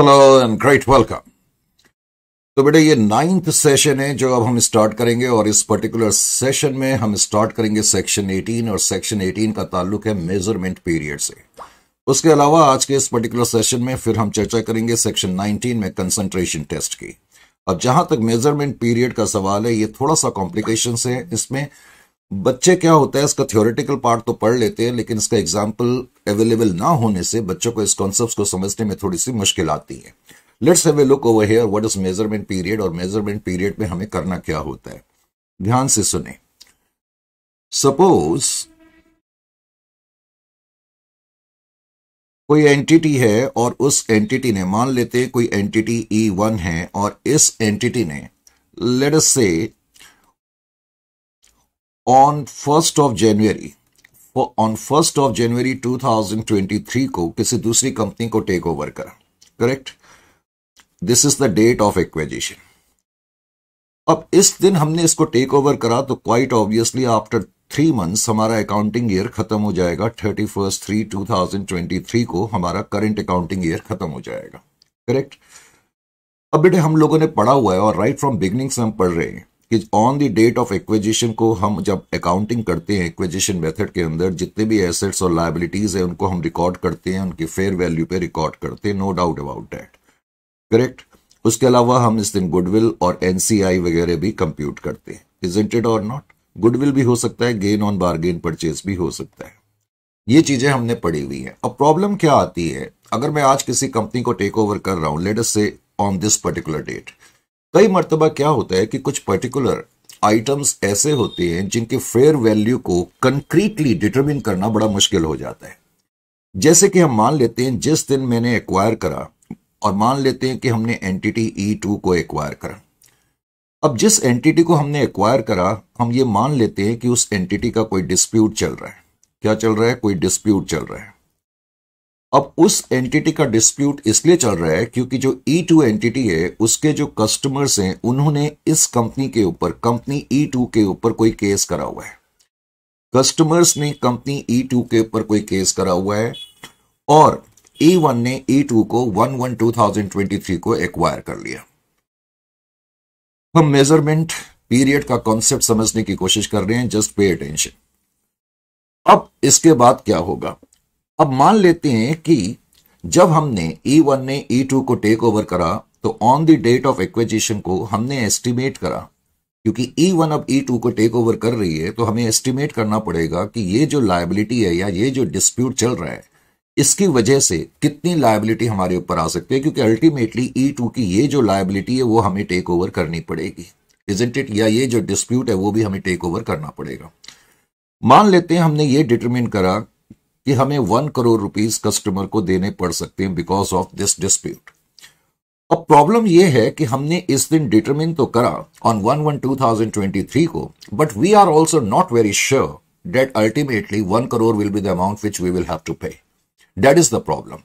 Hello and great welcome तो बेटे ये नाइन्थ सेशन है जो अब हम स्टार्ट करेंगे और इस पर्टिकुलर सेशन में हम स्टार्ट करेंगे सेक्शन 18 और सेक्शन 18 का ताल्लुक है मेजरमेंट पीरियड से उसके अलावा आज के इस पर्टिकुलर सेशन में फिर हम चर्चा करेंगे सेक्शन 19 में कंसंट्रेशन टेस्ट की अब जहां तक मेजरमेंट पीरियड का सवाल है ये थोड़ा सा कॉम्प्लिकेशन है इसमें बच्चे क्या होता है इसका थ्योरेटिकल पार्ट तो पढ़ लेते हैं लेकिन इसका एग्जाम्पल अवेलेबल ना होने से बच्चों को इस कॉन्सेप्ट को समझने में थोड़ी सी मुश्किल आती है let's have a look over here what is measurement period और मेजरमेंट पीरियड में हमें करना क्या होता है ध्यान से सुने सपोज कोई एंटिटी है और उस एंटिटी ने मान लेते हैं कोई एंटिटी ई वन है और इस एंटिटी ने let us say on first of January on first of January 2023 को किसी दूसरी कंपनी को टेक ओवर करा correct this is the date of acquisition अब इस दिन हमने इसको टेक ओवर करा तो quite obviously after three months हमारा अकाउंटिंग ईयर खत्म हो जाएगा thirty first three two thousand twenty three को हमारा करंट अकाउंटिंग ईयर खत्म हो जाएगा करेक्ट अब बेटे हम लोगों ने पढ़ा हुआ है और राइट फ्रॉम बिगनिंग से हम पढ़ रहे हैं कि on the date of acquisition को हम जब अकाउंटिंग करते हैं एक्विजिशन मेथड के अंदर जितने भी एसेट्स और लाइबिलिटीज है उनको हम रिकॉर्ड करते हैं उनके फेयर वैल्यू पे रिकॉर्ड करते हैं no doubt about that correct उसके अलावा हम इस दिन गुडविल और एनसीआई वगैरह भी कंप्यूट करते हैं इज इंटेड और नॉट गुडविल भी हो सकता है गेन ऑन बार्गेन परचेज भी हो सकता है ये चीजें हमने पढ़ी हुई हैं अब प्रॉब्लम क्या आती है अगर मैं आज किसी कंपनी को टेक ओवर कर रहा हूं let's say on this particular date कई मरतबा क्या होता है कि कुछ पर्टिकुलर आइटम्स ऐसे होते हैं जिनके फेयर वैल्यू को कंक्रीटली डिटरमिन करना बड़ा मुश्किल हो जाता है जैसे कि हम मान लेते हैं जिस दिन मैंने एक्वायर करा और मान लेते हैं कि हमने एंटिटी ई टू को एक्वायर करा अब जिस एंटिटी को हमने एक्वायर करा हम ये मान लेते हैं कि उस एंटिटी का कोई डिस्प्यूट चल रहा है क्या चल रहा है कोई डिस्प्यूट चल रहा है अब उस एंटिटी का डिस्प्यूट इसलिए चल रहा है क्योंकि जो ई टू एंटिटी है उसके जो कस्टमर्स हैं उन्होंने इस कंपनी के ऊपर कंपनी ई टू के ऊपर कोई केस करा हुआ है कस्टमर्स ने कंपनी ई टू के ऊपर कोई केस करा हुआ है और ई e वन ने ई e टू को one one two thousand twenty three को एक्वायर कर लिया हम मेजरमेंट पीरियड का कॉन्सेप्ट समझने की कोशिश कर रहे हैं जस्ट पे अटेंशन अब इसके बाद क्या होगा अब मान लेते हैं कि जब हमने वन ने टू को टेक ओवर करा तो on the date of acquisition को हमने एस्टिमेट करा क्योंकि वन e अब टू e को टेक ओवर कर रही है तो हमें एस्टिमेट करना पड़ेगा कि ये जो लाइबिलिटी है या ये जो डिस्प्यूट चल रहा है इसकी वजह से कितनी लाइबिलिटी हमारे ऊपर आ सकती है क्योंकि अल्टीमेटली ई टू की ये जो लाइबिलिटी है वो हमें टेक ओवर करनी पड़ेगी इजेंट इट या ये जो डिस्प्यूट है वो भी हमें टेक ओवर करना पड़ेगा मान लेते हैं हमने ये डिटरमिन करा कि हमें वन करोड़ रुपीस कस्टमर को देने पड़ सकते हैं बिकॉज ऑफ दिस डिस्प्यूट अब प्रॉब्लम यह है कि हमने इस दिन डिटरमिन तो करा on one one two thousand twenty three को but we are also not very sure that ultimately one crore will be the amount which we will have to pay that is the problem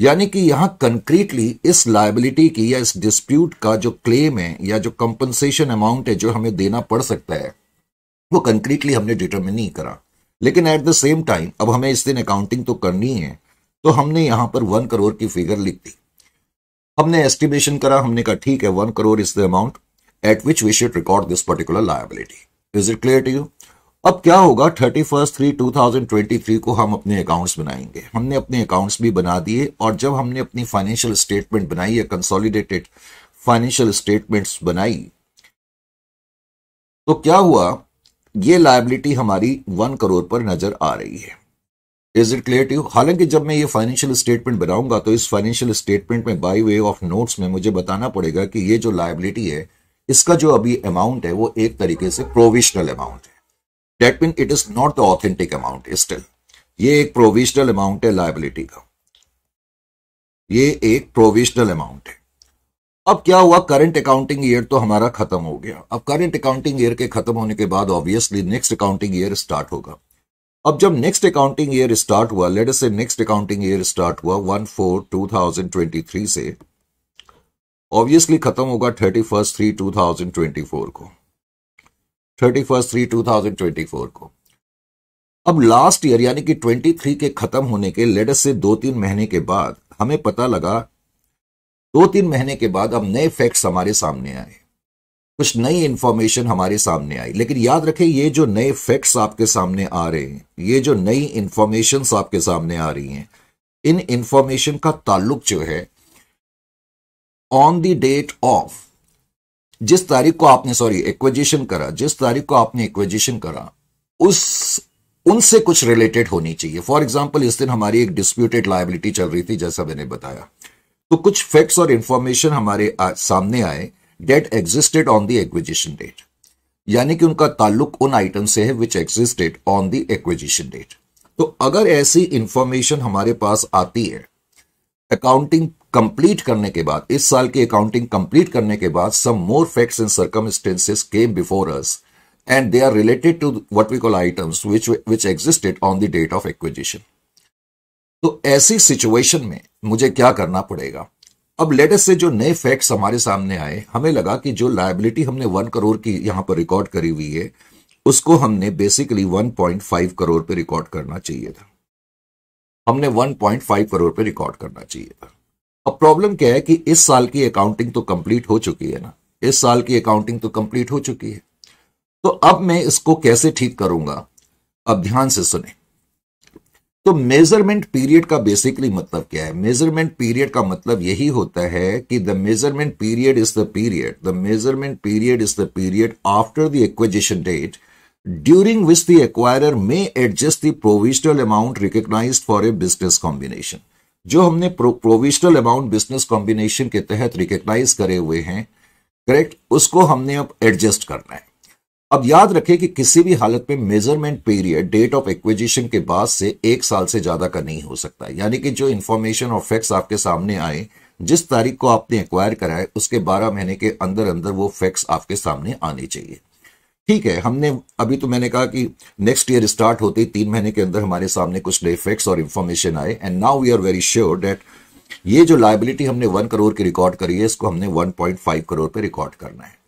यानी कि यहां concretely इस liability की या इस dispute का जो क्लेम है या जो कंपनसेशन अमाउंट है जो हमें देना पड़ सकता है वो कंक्रीटली हमने डिटरमिन नहीं करा लेकिन एट द सेम टाइम अब हमें इस दिन अकाउंटिंग तो करनी है तो हमने यहां पर वन करोड़ की फिगर लिख दी हमने एस्टिमेशन करा हमने कहा ठीक है one crore is the amount at which we should record this particular liability is it clear to you अब क्या होगा thirty first three two thousand twenty three को हम अपने अकाउंट्स बनाएंगे हमने अपने अकाउंट्स भी बना दिए और जब हमने अपनी फाइनेंशियल स्टेटमेंट बनाई या कंसोलिडेटेड फाइनेंशियल स्टेटमेंट्स बनाई तो क्या हुआ ये लाइबिलिटी हमारी वन करोड़ पर नजर आ रही है इज इट क्लियर टू हालांकि जब मैं ये फाइनेंशियल स्टेटमेंट बनाऊंगा तो इस फाइनेंशियल स्टेटमेंट में बाई वे ऑफ नोट्स में मुझे बताना पड़ेगा कि ये जो लाइबिलिटी है इसका जो अभी अमाउंट है वो एक तरीके से प्रोविशनल अमाउंट है that mean it is not the authentic amount still ये एक प्रोविशनल अमाउंट है लाइबिलिटी का ये एक प्रोविजनल अमाउंट है अब क्या हुआ करंट अकाउंटिंग ईयर तो हमारा खत्म हो गया अब करंट अकाउंटिंग ईयर के खत्म होने के बाद obviously next accounting year start होगा अब जब नेक्स्ट अकाउंटिंग ईयर स्टार्ट हुआ let say next accounting year start हुआ one four two thousand twenty three से ऑब्वियसली खत्म होगा thirty first three two thousand twenty four को thirty first three two thousand twenty four को अब last year यानी कि ट्वेंटी थ्री के खत्म होने के लेटेस्ट से दो तीन महीने के बाद हमें पता लगा दो तीन महीने के बाद अब नए फैक्ट्स हमारे सामने आए कुछ नई इंफॉर्मेशन हमारे सामने आई लेकिन याद रखें ये जो नए फैक्ट्स आपके सामने आ रहे हैं ये जो नई इंफॉर्मेशन आपके सामने आ रही हैं इन इंफॉर्मेशन का ताल्लुक जो है ऑन द डेट ऑफ जिस तारीख को आपने सॉरी एक्विजिशन करा जिस तारीख को आपने एक्विजिशन करा उस उनसे कुछ रिलेटेड होनी चाहिए फॉर एग्जाम्पल इस दिन हमारी एक डिस्प्यूटेड लाइबिलिटी चल रही थी जैसा मैंने बताया तो कुछ फैक्ट्स और इंफॉर्मेशन हमारे सामने आए that existed on the acquisition date यानी कि उनका ताल्लुक उन आइटम से है which existed on the acquisition date तो अगर ऐसी इंफॉर्मेशन हमारे पास आती है अकाउंटिंग कंप्लीट करने के बाद इस साल की अकाउंटिंग कंप्लीट करने के बाद some more facts and circumstances came before us and they are related to what we call items which which existed on the date of acquisition तो ऐसी सिचुएशन में मुझे क्या करना पड़ेगा अब लेटेस्ट से जो नए फैक्ट्स हमारे सामने आए हमें लगा कि जो लाइबिलिटी हमने वन करोड़ की यहां पर रिकॉर्ड करी हुई है उसको हमने बेसिकली 1.5 करोड़ पे रिकॉर्ड करना चाहिए था हमने 1.5 करोड़ पे रिकॉर्ड करना चाहिए था अब प्रॉब्लम क्या है कि इस साल की अकाउंटिंग तो कंप्लीट हो चुकी है ना इस साल की अकाउंटिंग तो कंप्लीट हो चुकी है तो अब मैं इसको कैसे ठीक करूंगा अब ध्यान से सुने तो मेजरमेंट पीरियड का बेसिकली मतलब क्या है मेजरमेंट पीरियड का मतलब यही होता है कि the measurement period is the period the measurement period is the period after the acquisition date during which the acquirer may adjust the provisional amount recognise for a business combination जो हमने provisional amount business combination के तहत recognise करे हुए हैं correct उसको हमने अब एडजस्ट करना है अब याद रखें कि किसी भी हालत में measurement period date of acquisition के बाद से एक साल से ज्यादा का नहीं हो सकता यानी कि जो इन्फॉर्मेशन और फैक्ट्स आपके सामने आए जिस तारीख को आपने एक्वायर कराए उसके बारह महीने के अंदर अंदर वो फैक्ट्स आपके सामने आने चाहिए ठीक है हमने अभी तो मैंने कहा कि नेक्स्ट ईयर स्टार्ट होते ही तीन महीने के अंदर हमारे सामने कुछ नए फैक्ट्स और इन्फॉर्मेशन आए and now we are very sure that ये जो लाइबिलिटी हमने वन करोड़ की रिकॉर्ड करी है इसको हमने वन पॉइंट फाइव करोड़ पे रिकॉर्ड करना है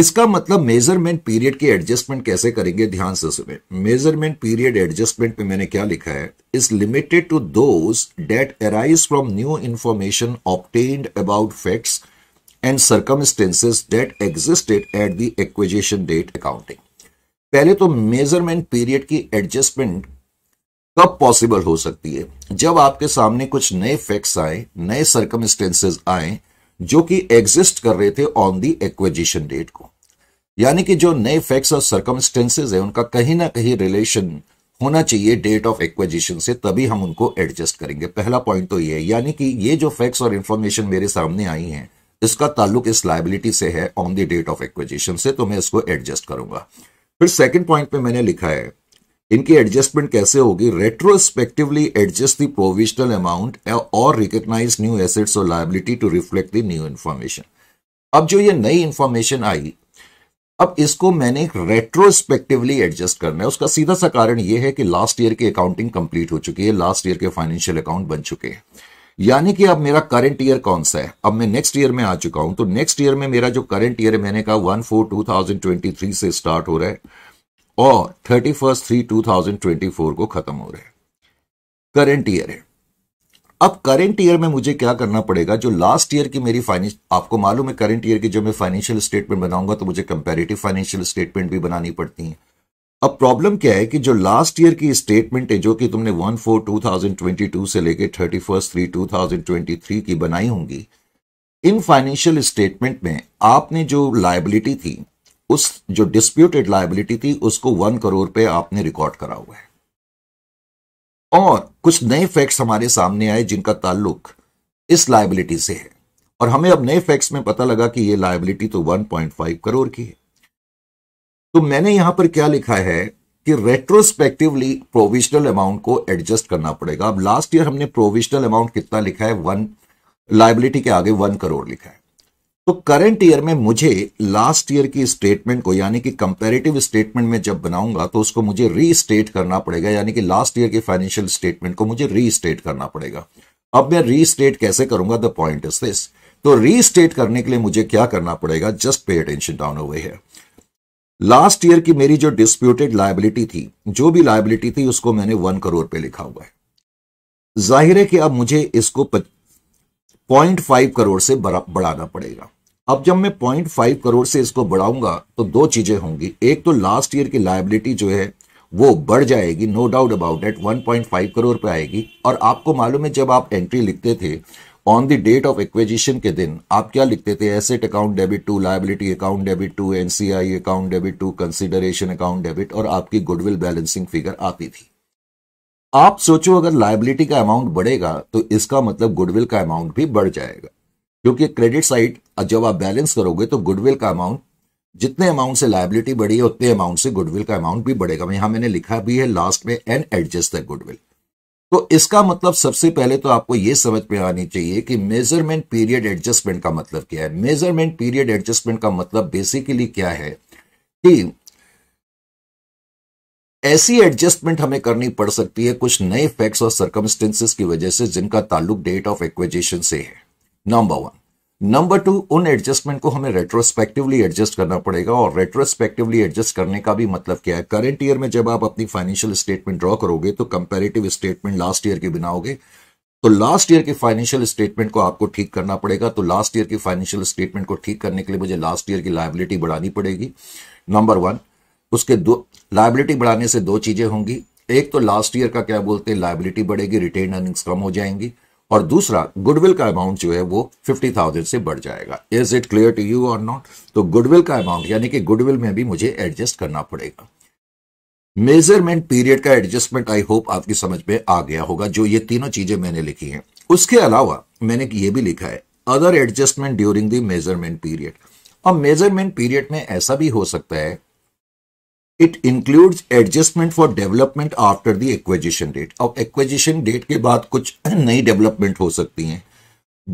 इसका मतलब मेजरमेंट पीरियड की एडजस्टमेंट कैसे करेंगे ध्यान से सुबह मेजरमेंट पीरियड एडजस्टमेंट पे मैंने क्या लिखा है is limited to those that arise from new information obtained about facts and circumstances that existed at the acquisition date accounting पहले तो मेजरमेंट पीरियड की एडजस्टमेंट कब पॉसिबल हो सकती है जब आपके सामने कुछ नए फैक्ट्स आए नए सर्कमस्टेंसेज आए जो कि एग्जिस्ट कर रहे थे ऑन दी एक्विजिशन डेट को यानी कि जो नए फैक्ट्स और सर्कमस्टेंसेज है उनका कहीं ना कहीं रिलेशन होना चाहिए डेट ऑफ एक्विजिशन से तभी हम उनको एडजस्ट करेंगे पहला पॉइंट तो ये है यानी कि ये जो फैक्ट्स और इन्फॉर्मेशन मेरे सामने आई है इसका ताल्लुक इस लाइबिलिटी से है on the date of acquisition से तो मैं इसको एडजस्ट करूंगा फिर सेकंड पॉइंट पे मैंने लिखा है इनकी एडजस्टमेंट कैसे होगी retrospectively adjust the provisional amount और रिकग्नाइज न्यू एसेट्स और liability to reflect the new information अब जो ये नई इन्फॉर्मेशन आई अब इसको मैंने रेट्रोस्पेक्टिवली एडजस्ट करना है उसका सीधा सा कारण यह है कि लास्ट ईयर की अकाउंटिंग कंप्लीट हो चुकी है लास्ट ईयर के फाइनेंशियल अकाउंट बन चुके हैं यानी कि अब मेरा करंट ईयर कौन सा है अब मैं नेक्स्ट ईयर में आ चुका हूं तो नेक्स्ट ईयर में मेरा जो करंट ईयर मैंने कहा one four two thousand twenty three से स्टार्ट हो रहा है और thirty first three two thousand twenty four को खत्म हो रहे करेंट ईयर है अब करेंट ईयर में मुझे क्या करना पड़ेगा जो लास्ट ईयर की मेरी फाइनेंस आपको मालूम है करेंट ईयर की जब मैं फाइनेंशियल स्टेटमेंट बनाऊंगा तो मुझे कंपेरेटिव फाइनेंशियल स्टेटमेंट भी बनानी पड़ती है अब प्रॉब्लम क्या है कि जो लास्ट ईयर की स्टेटमेंट है जो कि तुमने one four two thousand twenty two से लेकर thirty first three two thousand twenty three की बनाई होंगी इन फाइनेंशियल स्टेटमेंट में आपने जो लाइबिलिटी थी उस जो डिस्प्यूटेड लाइबिलिटी थी उसको वन करोड़ पे आपने रिकॉर्ड करा हुआ है और कुछ नए फैक्ट्स हमारे सामने आए जिनका ताल्लुक इस लाइबिलिटी से है और हमें अब नए फैक्ट्स में पता लगा कि ये लाइबिलिटी तो 1.5 करोड़ की है तो मैंने यहां पर क्या लिखा है कि रेट्रोस्पेक्टिवली प्रोविजनल अमाउंट को एडजस्ट करना पड़ेगा अब लास्ट ईयर हमने प्रोविजनल अमाउंट कितना लिखा है वन लाइबिलिटी के आगे वन करोड़ लिखा है तो करंट ईयर में मुझे लास्ट ईयर की स्टेटमेंट को यानी कि कंपैरेटिव स्टेटमेंट में जब बनाऊंगा तो उसको मुझे रीस्टेट करना पड़ेगा यानी कि लास्ट ईयर के फाइनेंशियल स्टेटमेंट को मुझे रीस्टेट करना पड़ेगा अब मैं रीस्टेट कैसे करूंगा द पॉइंट इज दिस तो रीस्टेट करने के लिए मुझे क्या करना पड़ेगा जस्ट पे अटेंशन डाउन हुए है लास्ट ईयर की मेरी जो डिस्प्यूटेड लाइबिलिटी थी जो भी लाइबिलिटी थी उसको मैंने वन करोड़ पे लिखा हुआ है जाहिर है कि अब मुझे इसको पॉइंट फाइव करोड़ से बढ़ाना पड़ेगा अब जब मैं पॉइंट फाइव करोड़ से इसको बढ़ाऊंगा तो दो चीजें होंगी एक तो लास्ट ईयर की लाइबिलिटी जो है वो बढ़ जाएगी no doubt about one point five crore पे आएगी और आपको मालूम है जब आप एंट्री लिखते थे on the date of acquisition के दिन आप क्या लिखते थे asset account debit to liability account debit to NCI account debit to consideration account debit और आपकी गुडविल बैलेंसिंग फिगर आती थी आप सोचो अगर लाइबिलिटी का अमाउंट बढ़ेगा तो इसका मतलब गुडविल का अमाउंट भी बढ़ जाएगा क्योंकि क्रेडिट साइड जब आप बैलेंस करोगे तो गुडविल का अमाउंट जितने अमाउंट से लाइबिलिटी बढ़ी है उतने अमाउंट से गुडविल का अमाउंट भी बढ़ेगा यहां मैंने लिखा भी है लास्ट में एन एडजस्ट द गुडविल तो इसका मतलब सबसे पहले तो आपको यह समझ में आनी चाहिए कि मेजरमेंट पीरियड एडजस्टमेंट का मतलब क्या है मेजरमेंट पीरियड एडजस्टमेंट का मतलब बेसिकली क्या है कि ऐसी एडजस्टमेंट हमें करनी पड़ सकती है कुछ नए फैक्ट्स और सर्कमस्टेंसेस की वजह से जिनका ताल्लुक डेट ऑफ एक्विजिशन से है नंबर वन नंबर टू उन एडजस्टमेंट को हमें रेट्रोस्पेक्टिवली एडजस्ट करना पड़ेगा और रेट्रोस्पेक्टिवली एडजस्ट करने का भी मतलब क्या है करंट ईयर में जब आप अपनी फाइनेंशियल स्टेटमेंट ड्रॉ करोगे तो कंपेरेटिव स्टेटमेंट लास्ट ईयर के बनाओगे तो लास्ट ईयर के फाइनेंशियल स्टेटमेंट को आपको ठीक करना पड़ेगा तो लास्ट ईयर के फाइनेंशियल स्टेटमेंट को ठीक करने के लिए मुझे लास्ट ईयर की लाइबिलिटी बढ़ानी पड़ेगी नंबर वन उसके दो लाइबिलिटी बढ़ाने से दो चीजें होंगी एक तो लास्ट ईयर का क्या बोलते हैं लाइबिलिटी बढ़ेगी रिटेन अर्निंग्स कम हो जाएंगी और दूसरा गुडविल का अमाउंट जो है वो फिफ्टी थाउजेंड से बढ़ जाएगा is it clear to you और नॉट तो गुडविल का अमाउंट यानी कि गुडविल में भी मुझे एडजस्ट करना पड़ेगा मेजरमेंट पीरियड का एडजस्टमेंट आई होप आपकी समझ में आ गया होगा जो ये तीनों चीजें मैंने लिखी हैं उसके अलावा मैंने ये भी लिखा है other adjustment during the measurement period और मेजरमेंट पीरियड में ऐसा भी हो सकता है it includes adjustment for development after the acquisition date अब एक्विजिशन डेट के बाद कुछ नई डेवलपमेंट हो सकती हैं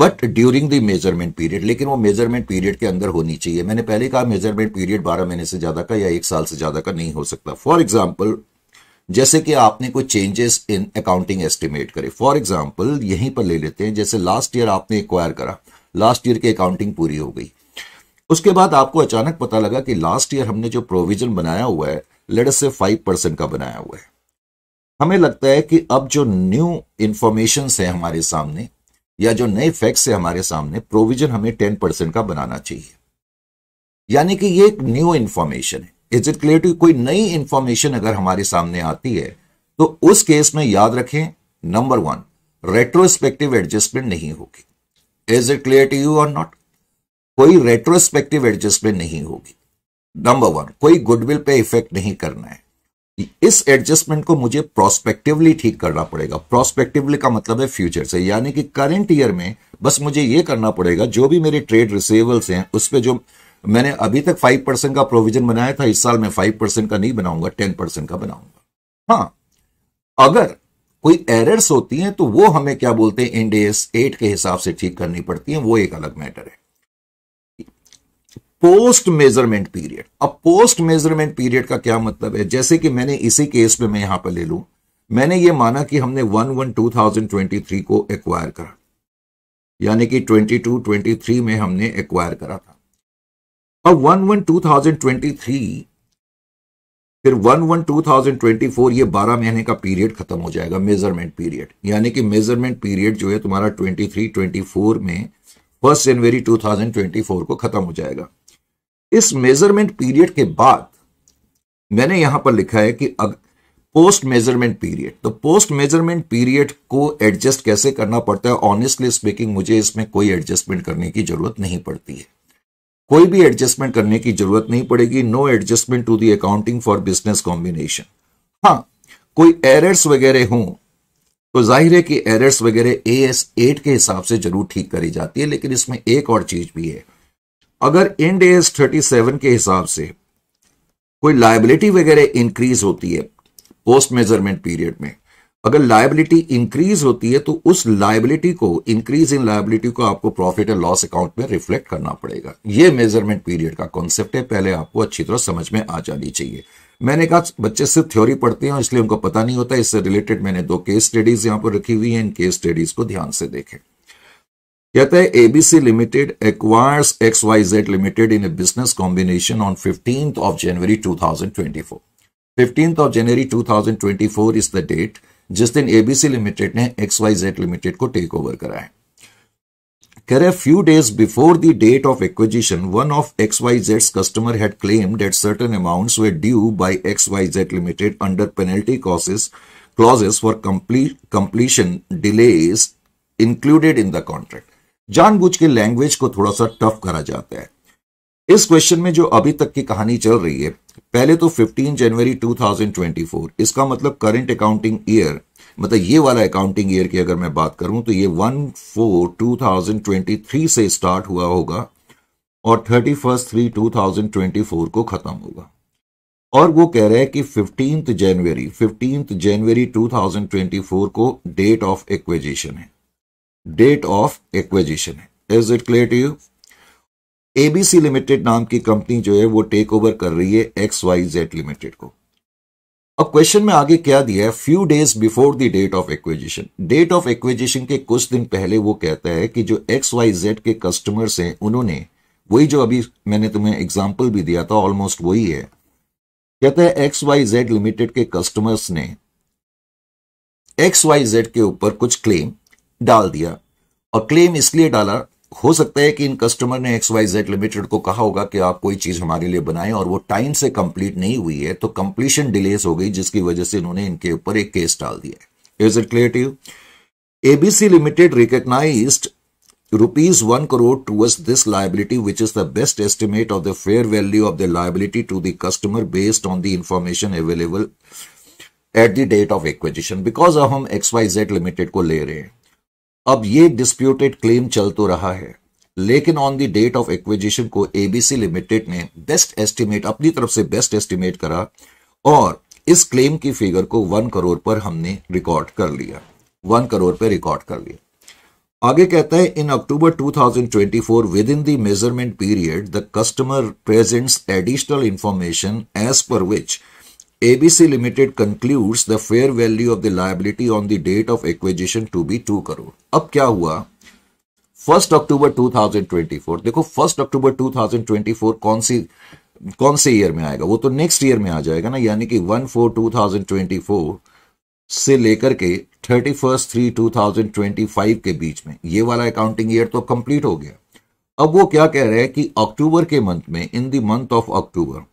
but during the measurement period लेकिन वो मेजरमेंट पीरियड के अंदर होनी चाहिए मैंने पहले कहा मेजरमेंट पीरियड बारह महीने से ज्यादा का या एक साल से ज्यादा का नहीं हो सकता फॉर एग्जाम्पल जैसे कि आपने कोई चेंजेस इन अकाउंटिंग एस्टिमेट करे फॉर एग्जाम्पल यहीं पर ले लेते हैं जैसे लास्ट ईयर आपने एक्वायर करा लास्ट ईयर की अकाउंटिंग पूरी हो गई उसके बाद आपको अचानक पता लगा कि लास्ट ईयर हमने जो प्रोविजन बनाया हुआ है लेट से फाइव परसेंट का बनाया हुआ है हमें लगता है कि अब जो न्यू इंफॉर्मेशन है हमारे सामने या जो नए फैक्ट्स है हमारे सामने प्रोविजन हमें टेन परसेंट का बनाना चाहिए यानी कि ये एक न्यू इंफॉर्मेशन है इज इट क्लियर टू कोई नई इंफॉर्मेशन अगर हमारे सामने आती है तो उस केस में याद रखें नंबर वन रेट्रोस्पेक्टिव एडजस्टमेंट नहीं होगी is it clear to you और नॉट कोई रेट्रोस्पेक्टिव एडजस्टमेंट नहीं होगी नंबर वन कोई गुडविल पे इफेक्ट नहीं करना है इस एडजस्टमेंट को मुझे प्रोस्पेक्टिवली ठीक करना पड़ेगा प्रोस्पेक्टिवली का मतलब है फ्यूचर से यानी कि करंट ईयर में बस मुझे ये करना पड़ेगा जो भी मेरे ट्रेड रिसेवल्स हैं उस पर जो मैंने अभी तक फाइव परसेंट का प्रोविजन बनाया था इस साल मैं फाइव परसेंट का नहीं बनाऊंगा टेन परसेंट का बनाऊंगा हाँ अगर कोई एरर्स होती हैं तो वो हमें क्या बोलते हैं इंडेस एट के हिसाब से ठीक करनी पड़ती है वो एक अलग मैटर है पोस्ट मेजरमेंट पीरियड अब पोस्ट मेजरमेंट पीरियड का क्या मतलब है जैसे कि मैंने इसी केस में मैं यहां पर ले लू मैंने ये माना कि हमने one one two thousand twenty three को एक्वायर करा यानी कि ट्वेंटी टू ट्वेंटी थ्री में हमने एक्वायर करा था अब one one two thousand twenty three फिर one one two thousand twenty four ये बारह महीने का पीरियड खत्म हो जाएगा मेजरमेंट पीरियड यानी कि मेजरमेंट पीरियड जो है तुम्हारा ट्वेंटी थ्री ट्वेंटी फोर में first January two thousand twenty four को खत्म हो जाएगा इस मेजरमेंट पीरियड के बाद मैंने यहां पर लिखा है कि अग, पोस्ट मेजरमेंट पीरियड तो पोस्ट मेजरमेंट पीरियड को एडजस्ट कैसे करना पड़ता है ऑनेस्टली स्पीकिंग मुझे इसमें कोई एडजस्टमेंट करने की जरूरत नहीं पड़ती है कोई भी एडजस्टमेंट करने की जरूरत नहीं पड़ेगी no adjustment to the accounting for business combination हाँ कोई एरर्स वगैरह हों तो जाहिर है कि एरर्स वगैरह ए एस एट के हिसाब से जरूर ठीक करी जाती है लेकिन इसमें एक और चीज भी है अगर इंड एज सेवन के हिसाब से कोई लाइबिलिटी वगैरह इंक्रीज होती है पोस्ट मेजरमेंट पीरियड में अगर लाइबिलिटी इंक्रीज होती है तो उस लाइबिलिटी को इंक्रीज इन लाइबिलिटी को आपको प्रॉफिट एंड लॉस अकाउंट में रिफ्लेक्ट करना पड़ेगा यह मेजरमेंट पीरियड का कॉन्सेप्ट है पहले आपको अच्छी तरह समझ में आ जानी चाहिए मैंने कहा बच्चे सिर्फ थ्योरी पढ़ते हैं इसलिए उनको पता नहीं होता इससे रिलेटेड मैंने दो केस स्टडीज यहां पर रखी हुई है इन केस स्टडीज को ध्यान से देखें Yet ABC Limited acquires XYZ Limited in a business combination on 15th of January 2024. 15th of January 2024 is the date जिस दिन एबीसी लिमिटेड ने एक्सवाईजेड लिमिटेड को टेक ओवर करा है a few days before the date of acquisition, one of XYZ's customer had claimed that certain amounts were due by XYZ Limited under penalty clauses, clauses for complete completion delays included in the contract. जानबूझ के language को थोड़ा सा tough करा जाता है इस question में जो अभी तक की कहानी चल रही है पहले तो 15 जनवरी 2024 इसका मतलब करंट अकाउंटिंग ईयर मतलब ये वाला अकाउंटिंग ईयर की अगर मैं बात करूं तो ये one four two thousand twenty three से स्टार्ट हुआ होगा और thirty first three two thousand twenty four को खत्म होगा और वो कह रहे हैं कि fifteenth January fifteenth January two thousand twenty four को डेट ऑफ एक्विजिशन है डेट ऑफ एक्विजिशन है is it clear to you A B C limited नाम की कंपनी जो है वो टेक ओवर कर रही है एक्स वाई जेड लिमिटेड को अब क्वेश्चन में आगे क्या दिया है few days before the date of acquisition date of acquisition के कुछ दिन पहले वो कहता है कि जो एक्स वाई जेड के कस्टमर्स हैं उन्होंने वही जो अभी मैंने तुम्हें एग्जाम्पल भी दिया था ऑलमोस्ट वही है कहता है एक्स वाई जेड लिमिटेड के कस्टमर्स ने एक्स वाई जेड के ऊपर कुछ क्लेम डाल दिया और क्लेम इसलिए डाला हो सकता है कि इन कस्टमर ने एक्स वाई जेड लिमिटेड को कहा होगा कि आप कोई चीज हमारे लिए बनाए और वो टाइम से कंप्लीट नहीं हुई है तो कंप्लीशन डिले हो गई जिसकी वजह से इन्होंने इनके ऊपर एक केस डाल दिया is it clear ABC limited recognise rupees one crore towards this liability which is the best estimate of the fair value of the liability to the customer based on the information available at the date of acquisition because अब हम x Y Z limited को ले रहे हैं अब ये disputed claim चल तो रहा है लेकिन on the date of acquisition को एबीसी लिमिटेड ने बेस्ट एस्टिमेट अपनी तरफ से बेस्ट एस्टिमेट करा और इस क्लेम की फिगर को वन करोड़ पर हमने रिकॉर्ड कर लिया वन करोड़ पर रिकॉर्ड कर लिया आगे कहता है in October 2024 within the measurement period the customer presents additional information as per which ABC Limited concludes the fair value of the liability on the date of acquisition to be 2 crore. अब क्या हुआ first October 2024 देखो first October 2024 कौन सी कौन से year में आएगा वो तो नेक्स्ट ईयर में आ जाएगा ना यानी कि वन फोर टू से लेकर के थर्टी फर्स्ट थ्री टू के बीच में ये वाला अकाउंटिंग ईयर तो कंप्लीट हो गया अब वो क्या कह रहे हैं कि अक्टूबर के मंथ में in the month of October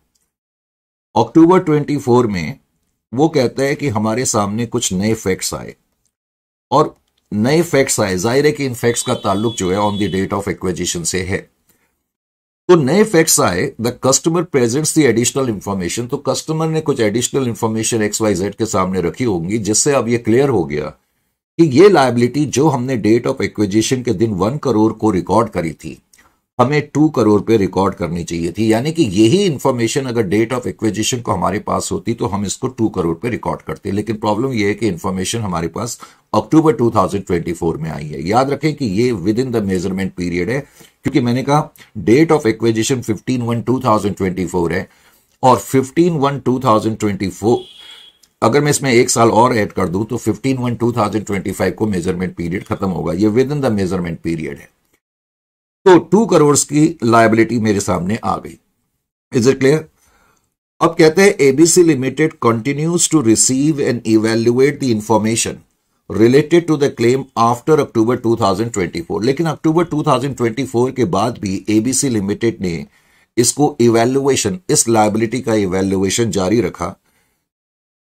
अक्टूबर 24 में वो कहता है कि हमारे सामने कुछ नए फैक्ट्स आए और नए फैक्ट्स आए जाहिर है कि इन फैक्ट्स का ताल्लुक जो है on the date of acquisition से है तो नए फैक्ट्स आए the customer presents the additional information तो कस्टमर ने कुछ additional information X Y Z के सामने रखी होंगी जिससे अब ये क्लियर हो गया कि ये लाइबिलिटी जो हमने डेट ऑफ एक्विजिशन के दिन वन करोड़ को रिकॉर्ड करी थी हमें टू करोड़ पे रिकॉर्ड करनी चाहिए थी यानी कि यही इन्फॉर्मेशन अगर डेट ऑफ एक्विजिशन को हमारे पास होती तो हम इसको टू करोड़ पे रिकॉर्ड करते लेकिन प्रॉब्लम यह है कि इन्फॉर्मेशन हमारे पास अक्टूबर 2024 में आई है याद रखें कि ये within the measurement period है क्योंकि मैंने कहा date of acquisition fifteen one two है और फिफ्टीन वन टू अगर मैं इसमें एक साल और ऐड कर दूं तो 15 वन 2025 को मेजरमेंट पीरियड खत्म होगा ये within the measurement period है तो टू करोड़ की लाइबिलिटी मेरे सामने आ गई इज इट क्लियर अब कहते हैं ABC limited continues to receive and evaluate the information related to the claim after October 2024 लेकिन अक्टूबर 2024 के बाद भी एबीसी लिमिटेड ने इसको इवेल्युएशन इस लाइबिलिटी का इवेल्युएशन जारी रखा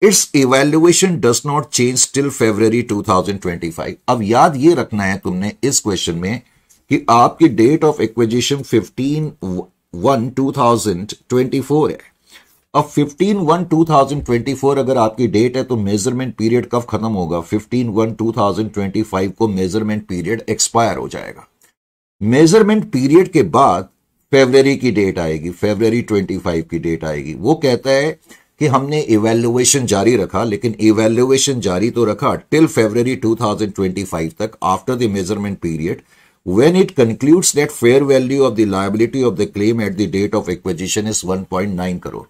its evaluation does not change till February two अब याद ये रखना है तुमने इस क्वेश्चन में कि आपकी डेट ऑफ एक्विजिशन 15 वन 2024 है अब 15 वन 2024 अगर आपकी डेट है तो मेजरमेंट पीरियड कब खत्म होगा 15 वन 2025 को मेजरमेंट पीरियड एक्सपायर हो जाएगा मेजरमेंट पीरियड के बाद फेबररी की डेट आएगी फेबररी 25 की डेट आएगी वो कहता है कि हमने इवेल्युएशन जारी रखा लेकिन इवेल्युएशन जारी तो रखा टिल फेबररी 2025 तक after the measurement period when it concludes that fair value of the liability of the claim at the date of acquisition is 1.9 crore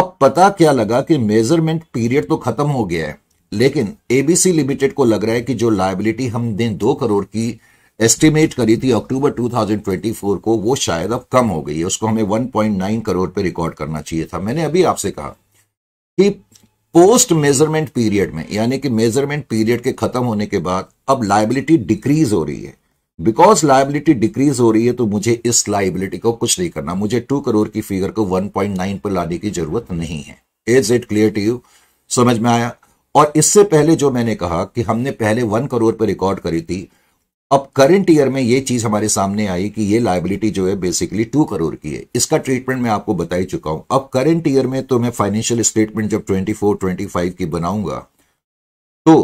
अब पता क्या लगा कि मेजरमेंट पीरियड तो खत्म हो गया है लेकिन एबीसी लिमिटेड को लग रहा है कि जो लाइबिलिटी हमने दो करोड़ की एस्टिमेट करी थी अक्टूबर 2024 को वो शायद अब कम हो गई है उसको हमें 1.9 करोड़ पे रिकॉर्ड करना चाहिए था मैंने अभी आपसे कहा कि पोस्ट मेजरमेंट पीरियड में यानी कि मेजरमेंट पीरियड के खत्म होने के बाद अब लाइबिलिटी डिक्रीज हो रही है बिकॉज लाइबिलिटी डिक्रीज हो रही है तो मुझे इस लाइबिलिटी को कुछ नहीं करना मुझे टू करोड़ की फिगर को वन पॉइंट नाइन पर लाने की जरूरत नहीं है is it clear to you समझ में आया और इससे पहले जो मैंने कहा कि हमने पहले वन करोड़ पर रिकॉर्ड करी थी अब करंट ईयर में ये चीज हमारे सामने आई कि ये लाइबिलिटी जो है बेसिकली टू करोड़ की है इसका ट्रीटमेंट मैं आपको बता ही चुका हूं अब करंट ईयर में तो मैं फाइनेंशियल स्टेटमेंट जब ट्वेंटी फोर ट्वेंटी फाइव की बनाऊंगा तो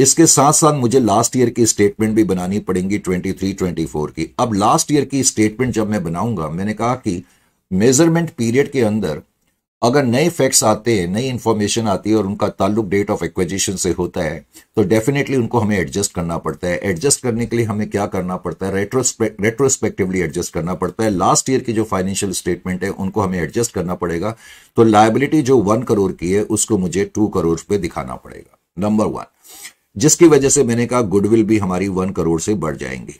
इसके साथ साथ मुझे लास्ट ईयर की स्टेटमेंट भी बनानी पड़ेगी 23, 24 की अब लास्ट ईयर की स्टेटमेंट जब मैं बनाऊंगा मैंने कहा कि मेजरमेंट पीरियड के अंदर अगर नए फैक्ट्स आते हैं नई इन्फॉर्मेशन आती है और उनका ताल्लुक डेट ऑफ एक्विजिशन से होता है तो डेफिनेटली उनको हमें एडजस्ट करना पड़ता है एडजस्ट करने के लिए हमें क्या करना पड़ता है रेट्रोस्पेक्टिवली एडजस्ट करना पड़ता है लास्ट ईयर की जो फाइनेंशियल स्टेटमेंट है उनको हमें एडजस्ट करना पड़ेगा तो लाइबिलिटी जो वन करोड़ की है उसको मुझे टू करोड़ पे दिखाना पड़ेगा नंबर वन जिसकी वजह से मैंने कहा गुडविल भी हमारी वन करोड़ से बढ़ जाएंगे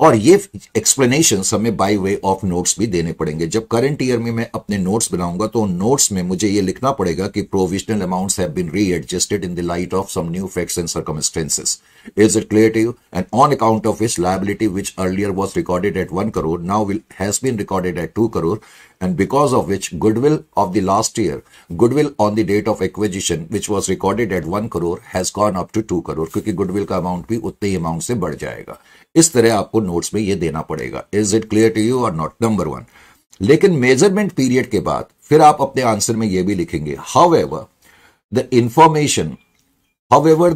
और ये एक्सप्लेनेशन हमें बाय वे ऑफ नोट्स भी देने पड़ेंगे जब करंट ईयर में मैं अपने नोट्स बनाऊंगा तो नोट्स में मुझे ये लिखना पड़ेगा कि provisional amounts have been readjusted in the light of some new facts and circumstances is it clear to you and on account of which liability which earlier was recorded at one crore now will has been recorded at two crore and because of which goodwill of the last year goodwill on the date of acquisition which was recorded at 1 crore has gone up to 2 crore क्योंकि goodwill का amount भी उतने ही amount से बढ़ जाएगा इस तरह आपको नोट्स में ये देना पड़ेगा is it clear to you और नॉट नंबर वन लेकिन मेजरमेंट पीरियड के बाद फिर आप अपने आंसर में यह भी लिखेंगे however the information however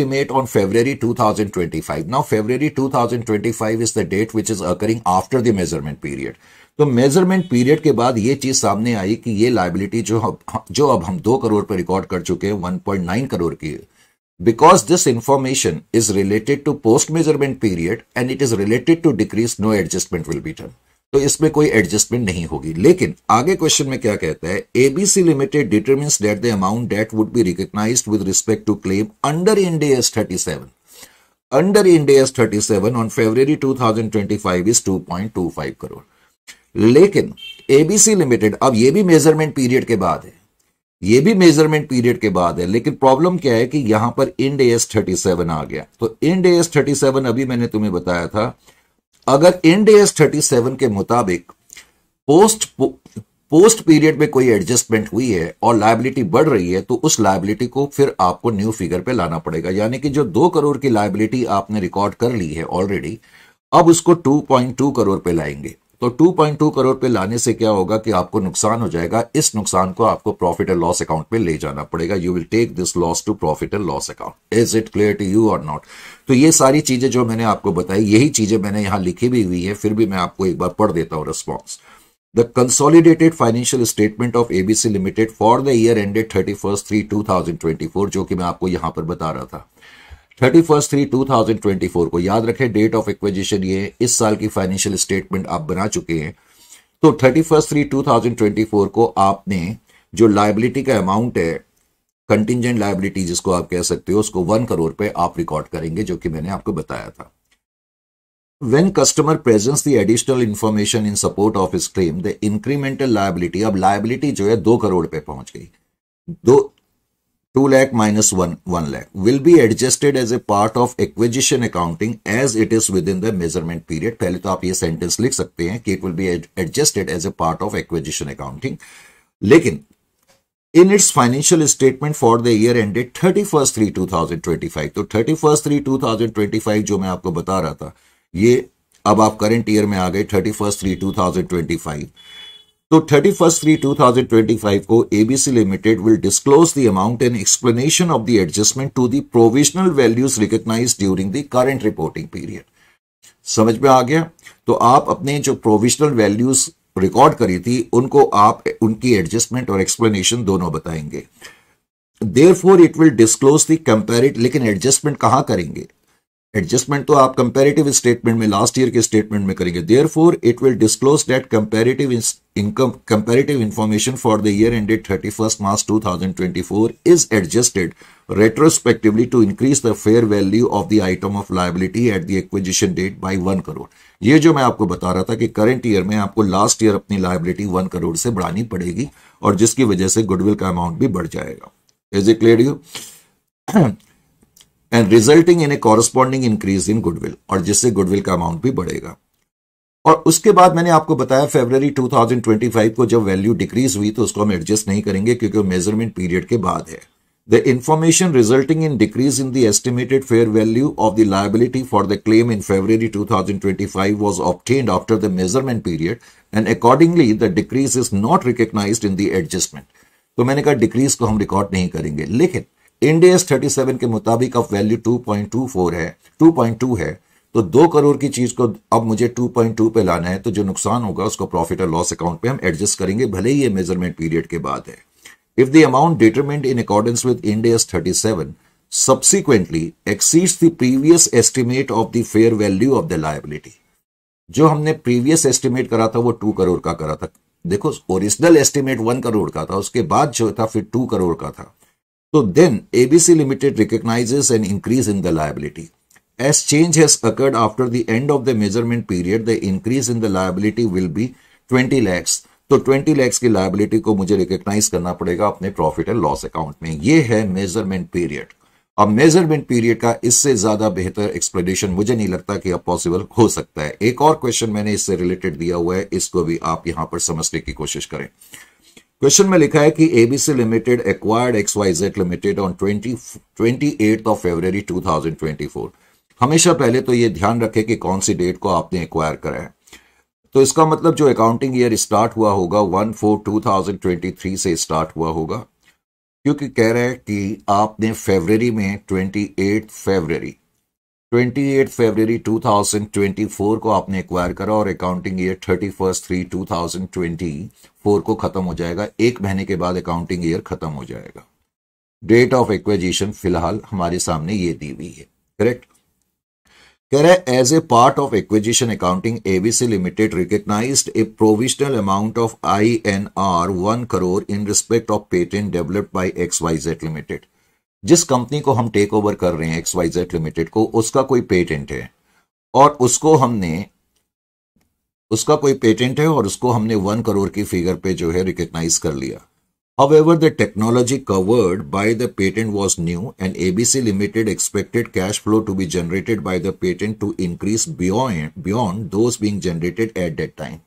two thousand twenty five on February 2025. Thousand twenty 2025 is the date which is occurring after the measurement period तो मेजरमेंट पीरियड के बाद ये चीज सामने आई कि ये लाइबिलिटी जो जो अब हम दो करोड़ पर रिकॉर्ड कर चुके हैं नाइन करोड़ की Because this information is related to post measurement period and it is related to decrease, no adjustment will be done. तो इसमें कोई एडजस्टमेंट नहीं होगी लेकिन आगे क्वेश्चन में क्या कहता है ABC limited determines that the amount that would be recognise with respect to claim under Ind AS 37 under Ind AS 37 on February 2025 is 2.25 crore लेकिन एबीसी लिमिटेड अब ये भी मेजरमेंट पीरियड के बाद है ये भी मेजरमेंट पीरियड के बाद है लेकिन प्रॉब्लम क्या है कि यहां पर इंड एस थर्टी सेवन आ गया तो इंड एस थर्टी सेवन अभी मैंने तुम्हें बताया था अगर इंड एस थर्टी सेवन के मुताबिक पोस्ट पोस्ट पीरियड में कोई एडजस्टमेंट हुई है और लाइबिलिटी बढ़ रही है तो उस लाइबिलिटी को फिर आपको न्यू फिगर पे लाना पड़ेगा यानी कि जो दो करोड़ की लाइबिलिटी आपने रिकॉर्ड कर ली है ऑलरेडी अब उसको 2.2 करोड़ पे लाएंगे तो 2.2 करोड़ पे लाने से क्या होगा कि आपको नुकसान हो जाएगा इस नुकसान को आपको प्रॉफिट एंड लॉस अकाउंट में ले जाना पड़ेगा you will take this loss to profit and loss account is it clear to you और नॉट तो ये सारी चीजें जो मैंने आपको बताई यही चीजें मैंने यहां लिखी भी हुई है फिर भी मैं आपको एक बार पढ़ देता हूं response The consolidated financial statement of ABC Limited for the year ended 31st 3 2024 जो कि मैं आपको यहां पर बता रहा था thirty first three two thousand twenty four को याद रखें डेट ऑफ एक्विजिशन ये इस साल की फाइनेंशियल स्टेटमेंट आप बना चुके हैं तो thirty first three two thousand twenty four को आपने जो लाइबिलिटी का अमाउंट है कंटिजेंट लाइबिलिटी जिसको आप कह सकते हो उसको वन करोड़ पे आप रिकॉर्ड करेंगे जो कि मैंने आपको बताया था when customer presents the additional information in support of इस क्लेम द इंक्रीमेंटल लाइबिलिटी अब लाइबिलिटी जो है दो करोड़ पे पहुंच गई दो 2 lakh minus 1, 1 lakh will be adjusted as a part of acquisition accounting as it is within the measurement period. पहले तो आप ये sentence लिख सकते हैं कि it will be adjusted as a part of acquisition accounting. लेकिन in its financial statement for the year ended 31st 3 2025 तो 31st 3 2025 जो मैं आपको बता रहा था ये अब आप करंट ईयर में आ गए 31st 3 2025 तो thirty first three two thousand twenty five को ABC limited will disclose the amount and explanation of the adjustment to the provisional values recognise during the current reporting period समझ में आ गया तो आप अपने जो प्रोविजनल वैल्यूज रिकॉर्ड करी थी उनको आप उनकी एडजस्टमेंट और एक्सप्लेनेशन दोनों बताएंगे therefore it will disclose the comparative लेकिन एडजस्टमेंट कहां करेंगे एडजस्टमेंट तो आप कंपेरेटिव स्टेटमेंट में लास्ट ईयर के स्टेटमेंट में करेंगे therefore it will disclose that comparative income comparative information for the year ended thirty first March two thousand twenty four is adjusted retrospectively to increase the fair value of the item of liability at the acquisition date by one crore ये जो मैं आपको बता रहा था कि current year में आपको लास्ट ईयर अपनी लाइबिलिटी वन करोड़ से बढ़ानी पड़ेगी और जिसकी वजह से गुडविल का अमाउंट भी बढ़ जाएगा is a clear you and resulting in a corresponding increase in goodwill और जिससे गुडविल का अमाउंट भी बढ़ेगा और उसके बाद मैंने आपको बताया फेबररी 2025 को जब वैल्यू डिक्रीज हुई तो उसको हम एडजस्ट नहीं करेंगे क्योंकि मेजरमेंट पीरियड के बाद है the information resulting in decrease in the estimated fair value of the liability for the claim in February 2025 was obtained after the measurement period and accordingly the decrease is not recognise in the adjustment तो मैंने कहा decrease को हम record नहीं करेंगे लेकिन इंडेस 37 के मुताबिक अब वैल्यू 2.24 है 2.2 है तो दो करोड़ की चीज को अब मुझे 2.2 पे लाना है तो जो नुकसान होगा उसको प्रॉफिट और लॉस अकाउंट पे हम एडजस्ट करेंगे भले ही ये मेजरमेंट पीरियड के बाद है if the amount determined in accordance with Ind AS 37 subsequently exceeds the previous estimate of the fair value of the liability जो हमने प्रीवियस एस्टिमेट करा था वो टू करोड़ का करा था देखो ओरिजिनल एस्टिमेट वन करोड़ का था उसके बाद जो था फिर टू करोड़ का था So तो then ABC Limited recognizes an increase in the liability. As change has occurred after the end of the measurement period, the increase in the liability will be 20 lakhs. तो 20 लैक्स की लाइबिलिटी को मुझे recognise करना पड़ेगा अपने profit and loss account में ये है मेजरमेंट पीरियड अब मेजरमेंट पीरियड का इससे ज्यादा बेहतर एक्सप्लेनेशन मुझे नहीं लगता कि अब पॉसिबल हो सकता है एक और क्वेश्चन मैंने इससे रिलेटेड दिया हुआ है इसको भी आप यहां पर समझने की कोशिश करें क्वेश्चन में लिखा है कि ABC limited acquired XYZ limited on twenty twenty eight of February two thousand twenty four हमेशा पहले तो ये ध्यान रखें कि कौन सी डेट को आपने एक्वायर करा है तो इसका मतलब जो अकाउंटिंग ईयर स्टार्ट हुआ होगा one four two thousand twenty three से स्टार्ट हुआ होगा क्योंकि कह रहे हैं कि आपने फेबररी में ट्वेंटी एट फेबररी 28 फरवरी 2024 को आपने एक्वायर करा और accounting year 31 first three two को खत्म हो जाएगा एक महीने के बाद अकाउंटिंग ईयर खत्म हो जाएगा डेट ऑफ एक्वेजिशन फिलहाल हमारे सामने ये दी हुई है करेक्ट कह रहे as a part of acquisition accounting ABC limited recognise a provisional amount of I N R one crore in respect of patent developed by X Y Z limited जिस कंपनी को हम टेक ओवर कर रहे हैं x Y Z limited को उसका कोई patent है और उसको हमने उसका कोई पेटेंट है और उसको हमने वन करोड़ की फिगर पे जो है रिकॉग्नाइज कर लिया however the technology covered by the patent was new and ABC limited expected cash flow to be generated by the patent to increase beyond beyond दोंग जनरेटेड एट दैट टाइम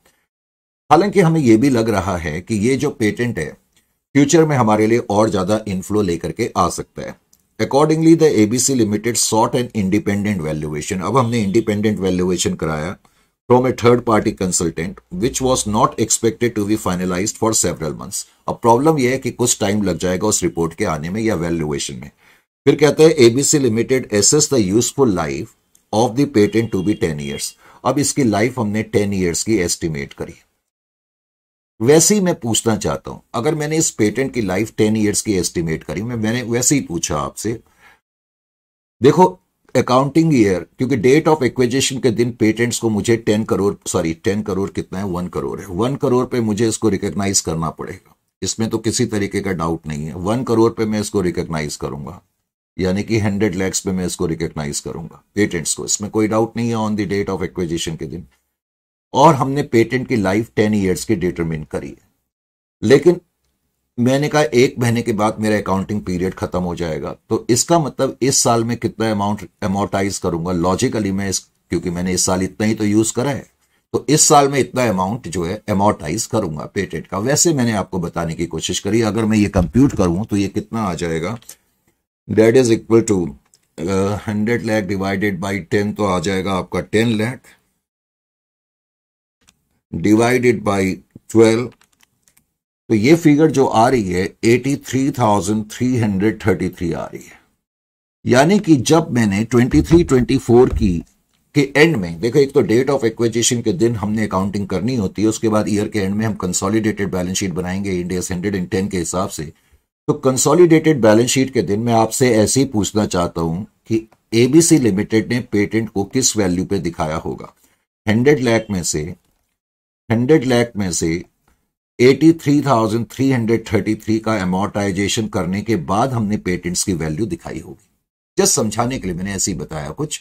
हालांकि हमें यह भी लग रहा है कि ये जो पेटेंट है फ्यूचर में हमारे लिए और ज्यादा इनफ्लो लेकर के आ सकता है accordingly the ABC limited sought an independent valuation अब हमने इंडिपेंडेंट वैल्यूएशन कराया from a third party consultant which was not expected to be finalise for several months अब प्रॉब्लम यह है कि कुछ टाइम लग जाएगा उस रिपोर्ट के आने में या वैल्यूएशन में फिर कहते हैं ABC limited assess the useful life of the patent to be ten years अब इसकी लाइफ हमने टेन ईयर्स की एस्टिमेट करी वैसे ही मैं पूछना चाहता हूं अगर मैंने इस पेटेंट की लाइफ टेन ईयर्स की एस्टिमेट करी मैं मैंने वैसे ही पूछा आपसे देखो अकाउंटिंग ईयर क्योंकि डेट ऑफ एक्विजिशन के दिन पेटेंट्स को मुझे ten crore sorry ten crore कितना है वन करोड़ है वन करोड़ पे मुझे इसको रिकॉग्नाइज करना पड़ेगा इसमें तो किसी तरीके का डाउट नहीं है वन करोड़ पे मैं इसको रिकॉग्नाइज करूंगा यानी कि हंड्रेड लैक्स पे मैं इसको रिकॉग्नाइज करूंगा पेटेंट्स को इसमें कोई डाउट नहीं है on the date of acquisition के दिन और हमने पेटेंट की लाइफ टेन ईयर्स की डिटरमिन करी है लेकिन मैंने कहा एक महीने के बाद मेरा अकाउंटिंग पीरियड खत्म हो जाएगा तो इसका मतलब इस साल में कितना अमाउंट अमोर्टाइज करूंगा लॉजिकली मैं इस क्योंकि मैंने इस साल इतना ही तो यूज करा है तो इस साल में इतना अमाउंट जो है अमोर्टाइज करूंगा पेटेंट का वैसे मैंने आपको बताने की कोशिश करी अगर मैं ये कंप्यूट करूं तो ये कितना आ जाएगा that is equal to hundred lakh divided by ten तो आ जाएगा आपका टेन लैख डिवाइडेड बाय 12 तो ये फिगर जो आ रही है 83,333 आ रही है यानी कि जब मैंने 23-24 की के एंड में देखो एक तो डेट ऑफ एक्विजिशन के दिन हमने अकाउंटिंग करनी होती है उसके बाद ईयर के एंड में हम कंसोलिडेटेड बैलेंस शीट बनाएंगे इंडिया हंड्रेड एंड टेन के हिसाब से तो कंसोलिडेटेड बैलेंस शीट के दिन मैं आपसे ऐसे ही पूछना चाहता हूं कि एबीसी लिमिटेड ने पेटेंट को किस वैल्यू पे दिखाया होगा हंड्रेड लैख में से हंड्रेड लैख में से eighty three thousand three hundred thirty three का एमोटाइजेशन करने के बाद हमने पेटेंट्स की वैल्यू दिखाई होगी जस्ट समझाने के लिए मैंने ऐसे ही बताया कुछ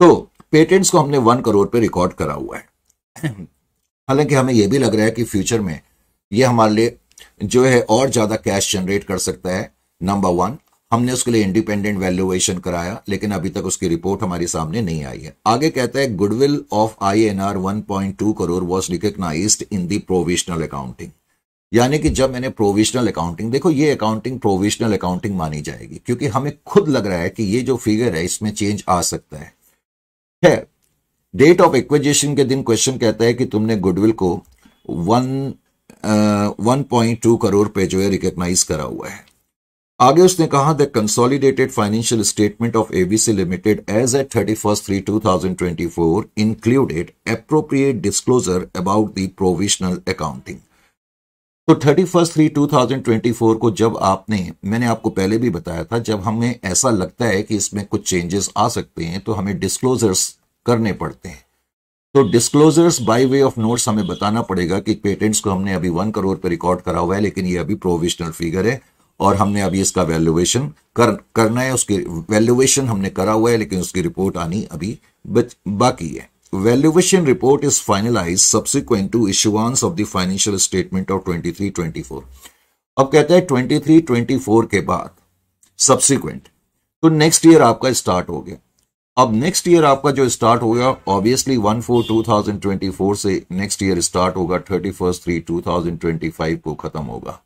तो पेटेंट्स को हमने वन करोड़ पे रिकॉर्ड करा हुआ है हालांकि हमें यह भी लग रहा है कि फ्यूचर में यह हमारे लिए जो है और ज्यादा कैश जनरेट कर सकता है नंबर वन हमने उसके लिए इंडिपेंडेंट वैल्यूएशन कराया लेकिन अभी तक उसकी रिपोर्ट हमारे सामने नहीं आई है आगे कहता है goodwill of I N R one point two crore was recognise in the provisional accounting यानी कि जब मैंने प्रोविजनल अकाउंटिंग देखो ये अकाउंटिंग प्रोविजनल अकाउंटिंग मानी जाएगी क्योंकि हमें खुद लग रहा है कि ये जो फिगर है इसमें चेंज आ सकता है डेट ऑफ एक्विजिशन के दिन क्वेश्चन कहता है कि तुमने गुडविल को one one point two crore पे जो है रिकग्नाइज करा हुआ है आगे उसने कहा the consolidated financial statement of ABC limited as at thirty first three two thousand twenty four included appropriate disclosure about the provisional accounting तो thirty first three two thousand twenty four को जब आपने मैंने आपको पहले भी बताया था जब हमें ऐसा लगता है कि इसमें कुछ चेंजेस आ सकते हैं तो हमें डिस्क्लोजर्स करने पड़ते हैं तो disclosures by way of notes हमें बताना पड़ेगा कि पेटेंट्स को हमने अभी वन करोड़ पर रिकॉर्ड करा हुआ है लेकिन ये अभी प्रोविशनल फिगर है और हमने अभी इसका वैल्यूएशन कर करना है उसके वैल्यूएशन हमने करा हुआ है लेकिन उसकी रिपोर्ट आनी अभी बाकी है valuation report is finalized subsequent to issuance of the financial statement of 23-24 अब कहता है 23-24 के बाद सब्सिक्वेंट तो नेक्स्ट ईयर आपका स्टार्ट हो गया अब नेक्स्ट ईयर आपका जो स्टार्ट होगा ऑब्वियसली 1-4-2024 से नेक्स्ट ईयर स्टार्ट होगा 31 थ्री 2025 को खत्म होगा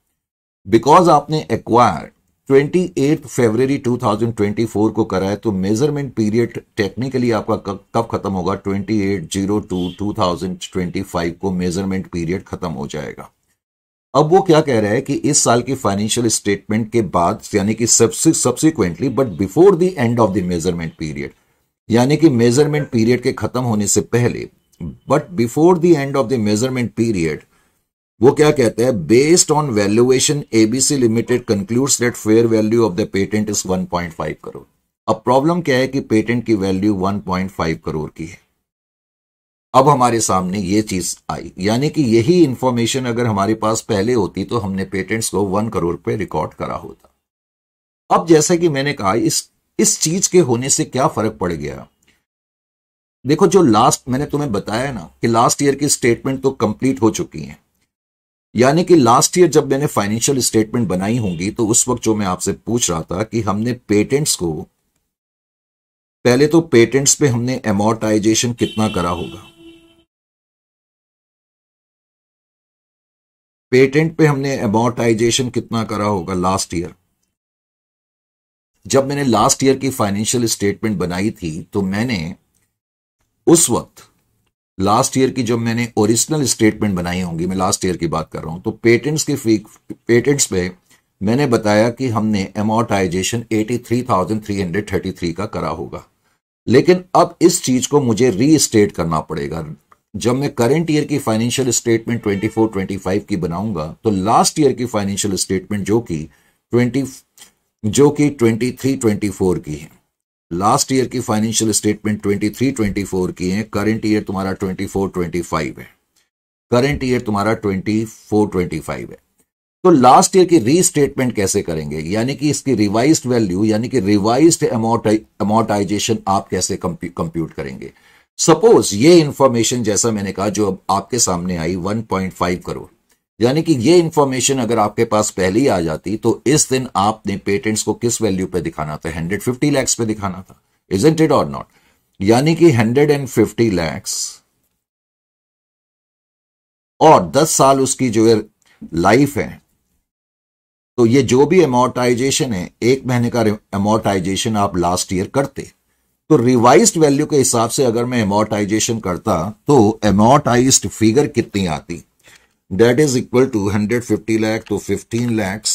बिकॉज आपने एक्वायर 28 फरवरी 2024 को करा है तो मेजरमेंट पीरियड टेक्निकली आपका कब खत्म होगा 28.02.2025 जीरो टू को मेजरमेंट पीरियड खत्म हो जाएगा अब वो क्या कह रहा है कि इस साल की फाइनेंशियल स्टेटमेंट के बाद यानी कि subsequently but before the end of the measurement period यानी कि मेजरमेंट पीरियड के खत्म होने से पहले but before the end of the measurement period वो क्या कहते हैं based on valuation ABC limited concludes that fair value of the patent is 1.5 crore अब प्रॉब्लम क्या है कि पेटेंट की वैल्यू 1.5 करोड़ की है अब हमारे सामने ये चीज आई यानी कि यही इंफॉर्मेशन अगर हमारे पास पहले होती तो हमने पेटेंट्स को वन करोड़ पे रिकॉर्ड करा होता अब जैसा कि मैंने कहा इस इस चीज के होने से क्या फर्क पड़ गया देखो जो लास्ट मैंने तुम्हें बताया ना कि लास्ट ईयर की स्टेटमेंट तो कंप्लीट हो चुकी है यानी कि लास्ट ईयर जब मैंने फाइनेंशियल स्टेटमेंट बनाई होंगी तो उस वक्त जो मैं आपसे पूछ रहा था कि हमने पेटेंट्स को पहले तो पेटेंट्स पे हमने एमोर्टाइजेशन कितना करा होगा पेटेंट पे हमने एमोर्टाइजेशन कितना करा होगा लास्ट ईयर जब मैंने लास्ट ईयर की फाइनेंशियल स्टेटमेंट बनाई थी तो मैंने उस वक्त लास्ट ईयर की जब मैंने ओरिजिनल स्टेटमेंट बनाई होंगी मैं लास्ट ईयर की बात कर रहा हूं तो पेटेंट्स के पेटेंट्स पे मैंने बताया कि हमने एमोटाइजेशन 83,333 का करा होगा लेकिन अब इस चीज को मुझे रीस्टेट करना पड़ेगा जब मैं करंट ईयर की फाइनेंशियल स्टेटमेंट 24 25 की बनाऊंगा तो लास्ट ईयर की फाइनेंशियल स्टेटमेंट जो कि 20 जो कि 23 24 की है लास्ट ईयर की फाइनेंशियल स्टेटमेंट 23 24 की है करंट ईयर तुम्हारा 24 25 है करंट ईयर तुम्हारा 24 25 है तो लास्ट ईयर की रीस्टेटमेंट कैसे करेंगे यानी कि इसकी रिवाइज्ड वैल्यू यानी कि रिवाइज्ड अमोर्टाइजेशन आप कैसे कंप्यूट करेंगे सपोज ये इंफॉर्मेशन जैसा मैंने कहा जो अब आपके सामने आई 1.5 करोड़ यानी कि ये इंफॉर्मेशन अगर आपके पास पहले ही आ जाती तो इस दिन आपने पेटेंट्स को किस वैल्यू पे दिखाना था 150 लैक्स पे दिखाना था इज इट और नॉट यानी कि 150 लैक्स और 10 साल उसकी जो है लाइफ है तो ये जो भी अमोर्टाइजेशन है एक महीने का अमोर्टाइजेशन आप लास्ट ईयर करते तो रिवाइज्ड वैल्यू के हिसाब से अगर मैं अमोर्टाइजेशन करता तो अमोर्टाइज्ड फिगर कितनी आती that is equal to 150 lakh to 15 lakhs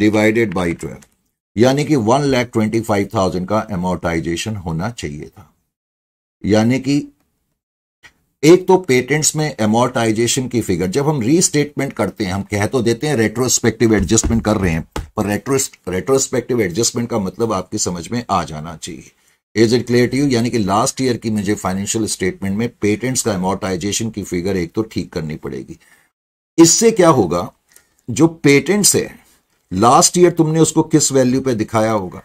divided by twelve यानी कि one lakh twenty five thousand का एमोटाइजेशन होना चाहिए था यानी कि एक तो पेटेंट्स में एमोटाइजेशन की फिगर जब हम रीस्टेटमेंट करते हैं हम कह तो देते हैं रेट्रोस्पेक्टिव एडजस्टमेंट कर रहे हैं पर रेट्रोस्पेक्टिव एडजस्टमेंट का मतलब आपकी समझ में आ जाना चाहिए इज इट यानी कि लास्ट ईयर की मुझे फाइनेंशियल स्टेटमेंट में पेटेंट्स का अमोर्टाइजेशन की फिगर एक तो ठीक करनी पड़ेगी इससे क्या होगा जो पेटेंट्स है लास्ट ईयर तुमने उसको किस वैल्यू पे दिखाया होगा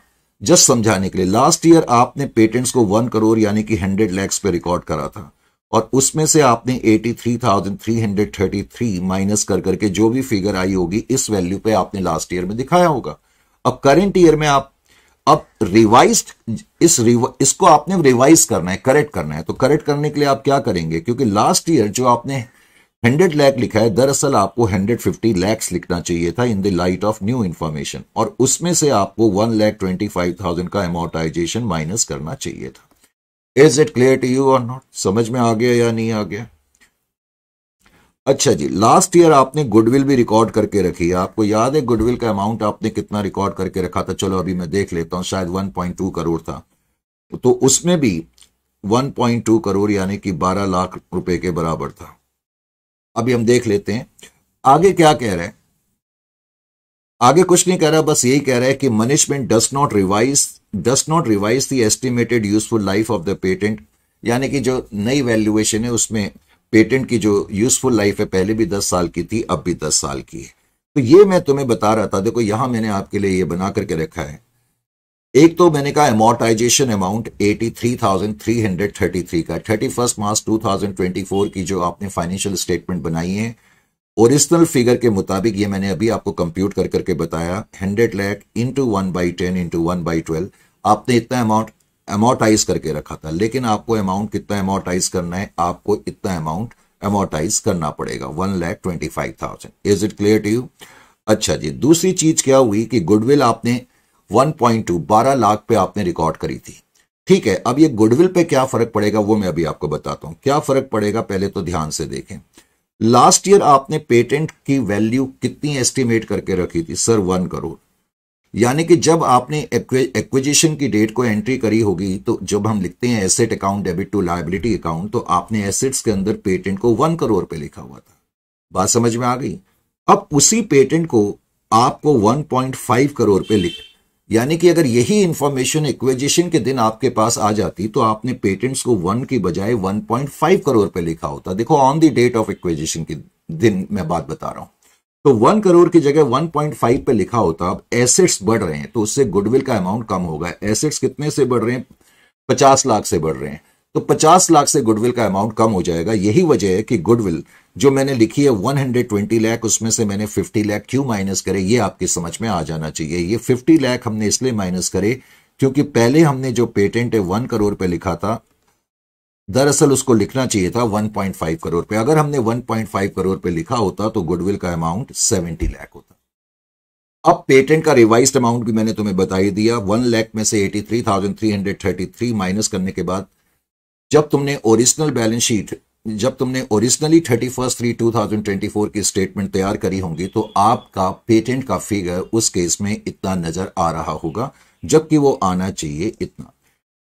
जस्ट समझाने के लिए लास्ट ईयर आपने पेटेंट्स को वन करोड़ यानी कि हंड्रेड लैक्स पे रिकॉर्ड करा था और उसमें से आपने eighty three thousand three hundred thirty three minus कर करके जो भी फिगर आई होगी इस वैल्यू पे आपने लास्ट ईयर में दिखाया होगा अब करेंट ईयर में आप अब रिवाइज्ड इस रिवा, इसको आपने रिवाइज करना है करेक्ट करना है तो करेक्ट करने के लिए आप क्या करेंगे क्योंकि लास्ट ईयर जो आपने हंड्रेड लैख लिखा है दरअसल आपको हंड्रेड फिफ्टी लैक्स लिखना चाहिए था in the light of new information और उसमें से आपको one lakh twenty five thousand का अमाउटाइजेशन माइनस करना चाहिए था is it clear to you और नॉट समझ में आ गया या नहीं आ गया अच्छा जी लास्ट ईयर आपने गुडविल भी रिकॉर्ड करके रखी है आपको याद है गुडविल का अमाउंट आपने कितना रिकॉर्ड करके रखा था चलो अभी मैं देख लेता हूं शायद 1.2 करोड़ था तो उसमें भी 1.2 करोड़ यानी कि 12 लाख रुपए के बराबर था अभी हम देख लेते हैं आगे क्या कह रहे हैं आगे कुछ नहीं कह रहा बस यही कह रहा है कि management does not revise does not revise the estimated useful life of the patent यानी कि जो नई वैल्यूएशन है उसमें पेटेंट की जो यूजफुल लाइफ है पहले भी दस साल की थी अब भी दस साल की है तो ये मैं तुम्हें बता रहा था देखो यहां मैंने आपके लिए ये बना करके रखा है एक तो मैंने कहा अमोर्टाइजेशन अमाउंट 83,333 का थर्टी फर्स्ट मार्च 2024 की जो आपने फाइनेंशियल स्टेटमेंट बनाई है ओरिजिनल फिगर के मुताबिक ये मैंने अभी आपको कंप्यूट कर करके बताया 100 lakh into one by ten into one by twelve आपने इतना अमाउंट अमोर्टाइज करके रखा था लेकिन आपको अमाउंट कितना अमोर्टाइज करना है आपको इतना अमाउंट अमोर्टाइज करना पड़ेगा one lakh twenty five thousand is it clear to you अच्छा जी दूसरी चीज क्या हुई कि गुडविल आपने वन पॉइंट टू बारह लाख पे आपने रिकॉर्ड करी थी ठीक है अब ये गुडविल पे क्या फर्क पड़ेगा वो मैं अभी आपको बताता हूं क्या फर्क पड़ेगा पहले तो ध्यान से देखें लास्ट ईयर आपने पेटेंट की वैल्यू कितनी एस्टिमेट करके रखी थी सर वन करोड़ यानी कि जब आपने एक्विजिशन की डेट को एंट्री करी होगी तो जब हम लिखते हैं asset account debit to liability account तो आपने एसेट्स के अंदर पेटेंट को वन करोड़ रुपए लिखा हुआ था बात समझ में आ गई अब उसी पेटेंट को आपको 1.5 करोड़ पे लिख यानी कि अगर यही इंफॉर्मेशन एक्विजिशन के दिन आपके पास आ जाती तो आपने पेटेंट्स को वन की बजाय 1.5 करोड़ रुपए लिखा होता देखो on the date of acquisition के दिन मैं बात बता रहा हूं तो वन करोड़ की जगह वन पॉइंट फाइव पे लिखा होता अब एसेट्स बढ़ रहे हैं तो उससे गुडविल का अमाउंट कम होगा एसेट्स कितने से बढ़ रहे हैं पचास लाख से बढ़ रहे हैं तो पचास लाख से गुडविल का अमाउंट कम हो जाएगा यही वजह है कि गुडविल जो मैंने लिखी है वन हंड्रेड ट्वेंटी लैख उसमें से मैंने फिफ्टी लैख क्यों माइनस करे ये आपकी समझ में आ जाना चाहिए ये फिफ्टी लैख हमने इसलिए माइनस करे क्योंकि पहले हमने जो पेटेंट है वन करोड़ पे लिखा था दरअसल उसको लिखना चाहिए था 1.5 करोड़ पे अगर हमने 1.5 करोड़ पे लिखा होता तो गुडविल का अमाउंट 70 लाख होता अब पेटेंट का रिवाइज अमाउंट भी मैंने तुम्हें बता ही दिया वन लाख में से 83,333 माइनस करने के बाद जब तुमने ओरिजिनल बैलेंस शीट जब तुमने originally thirty first three two thousand twenty four की स्टेटमेंट तैयार करी होंगी तो आपका पेटेंट का फिगर उस केस में इतना नजर आ रहा होगा जबकि वो आना चाहिए इतना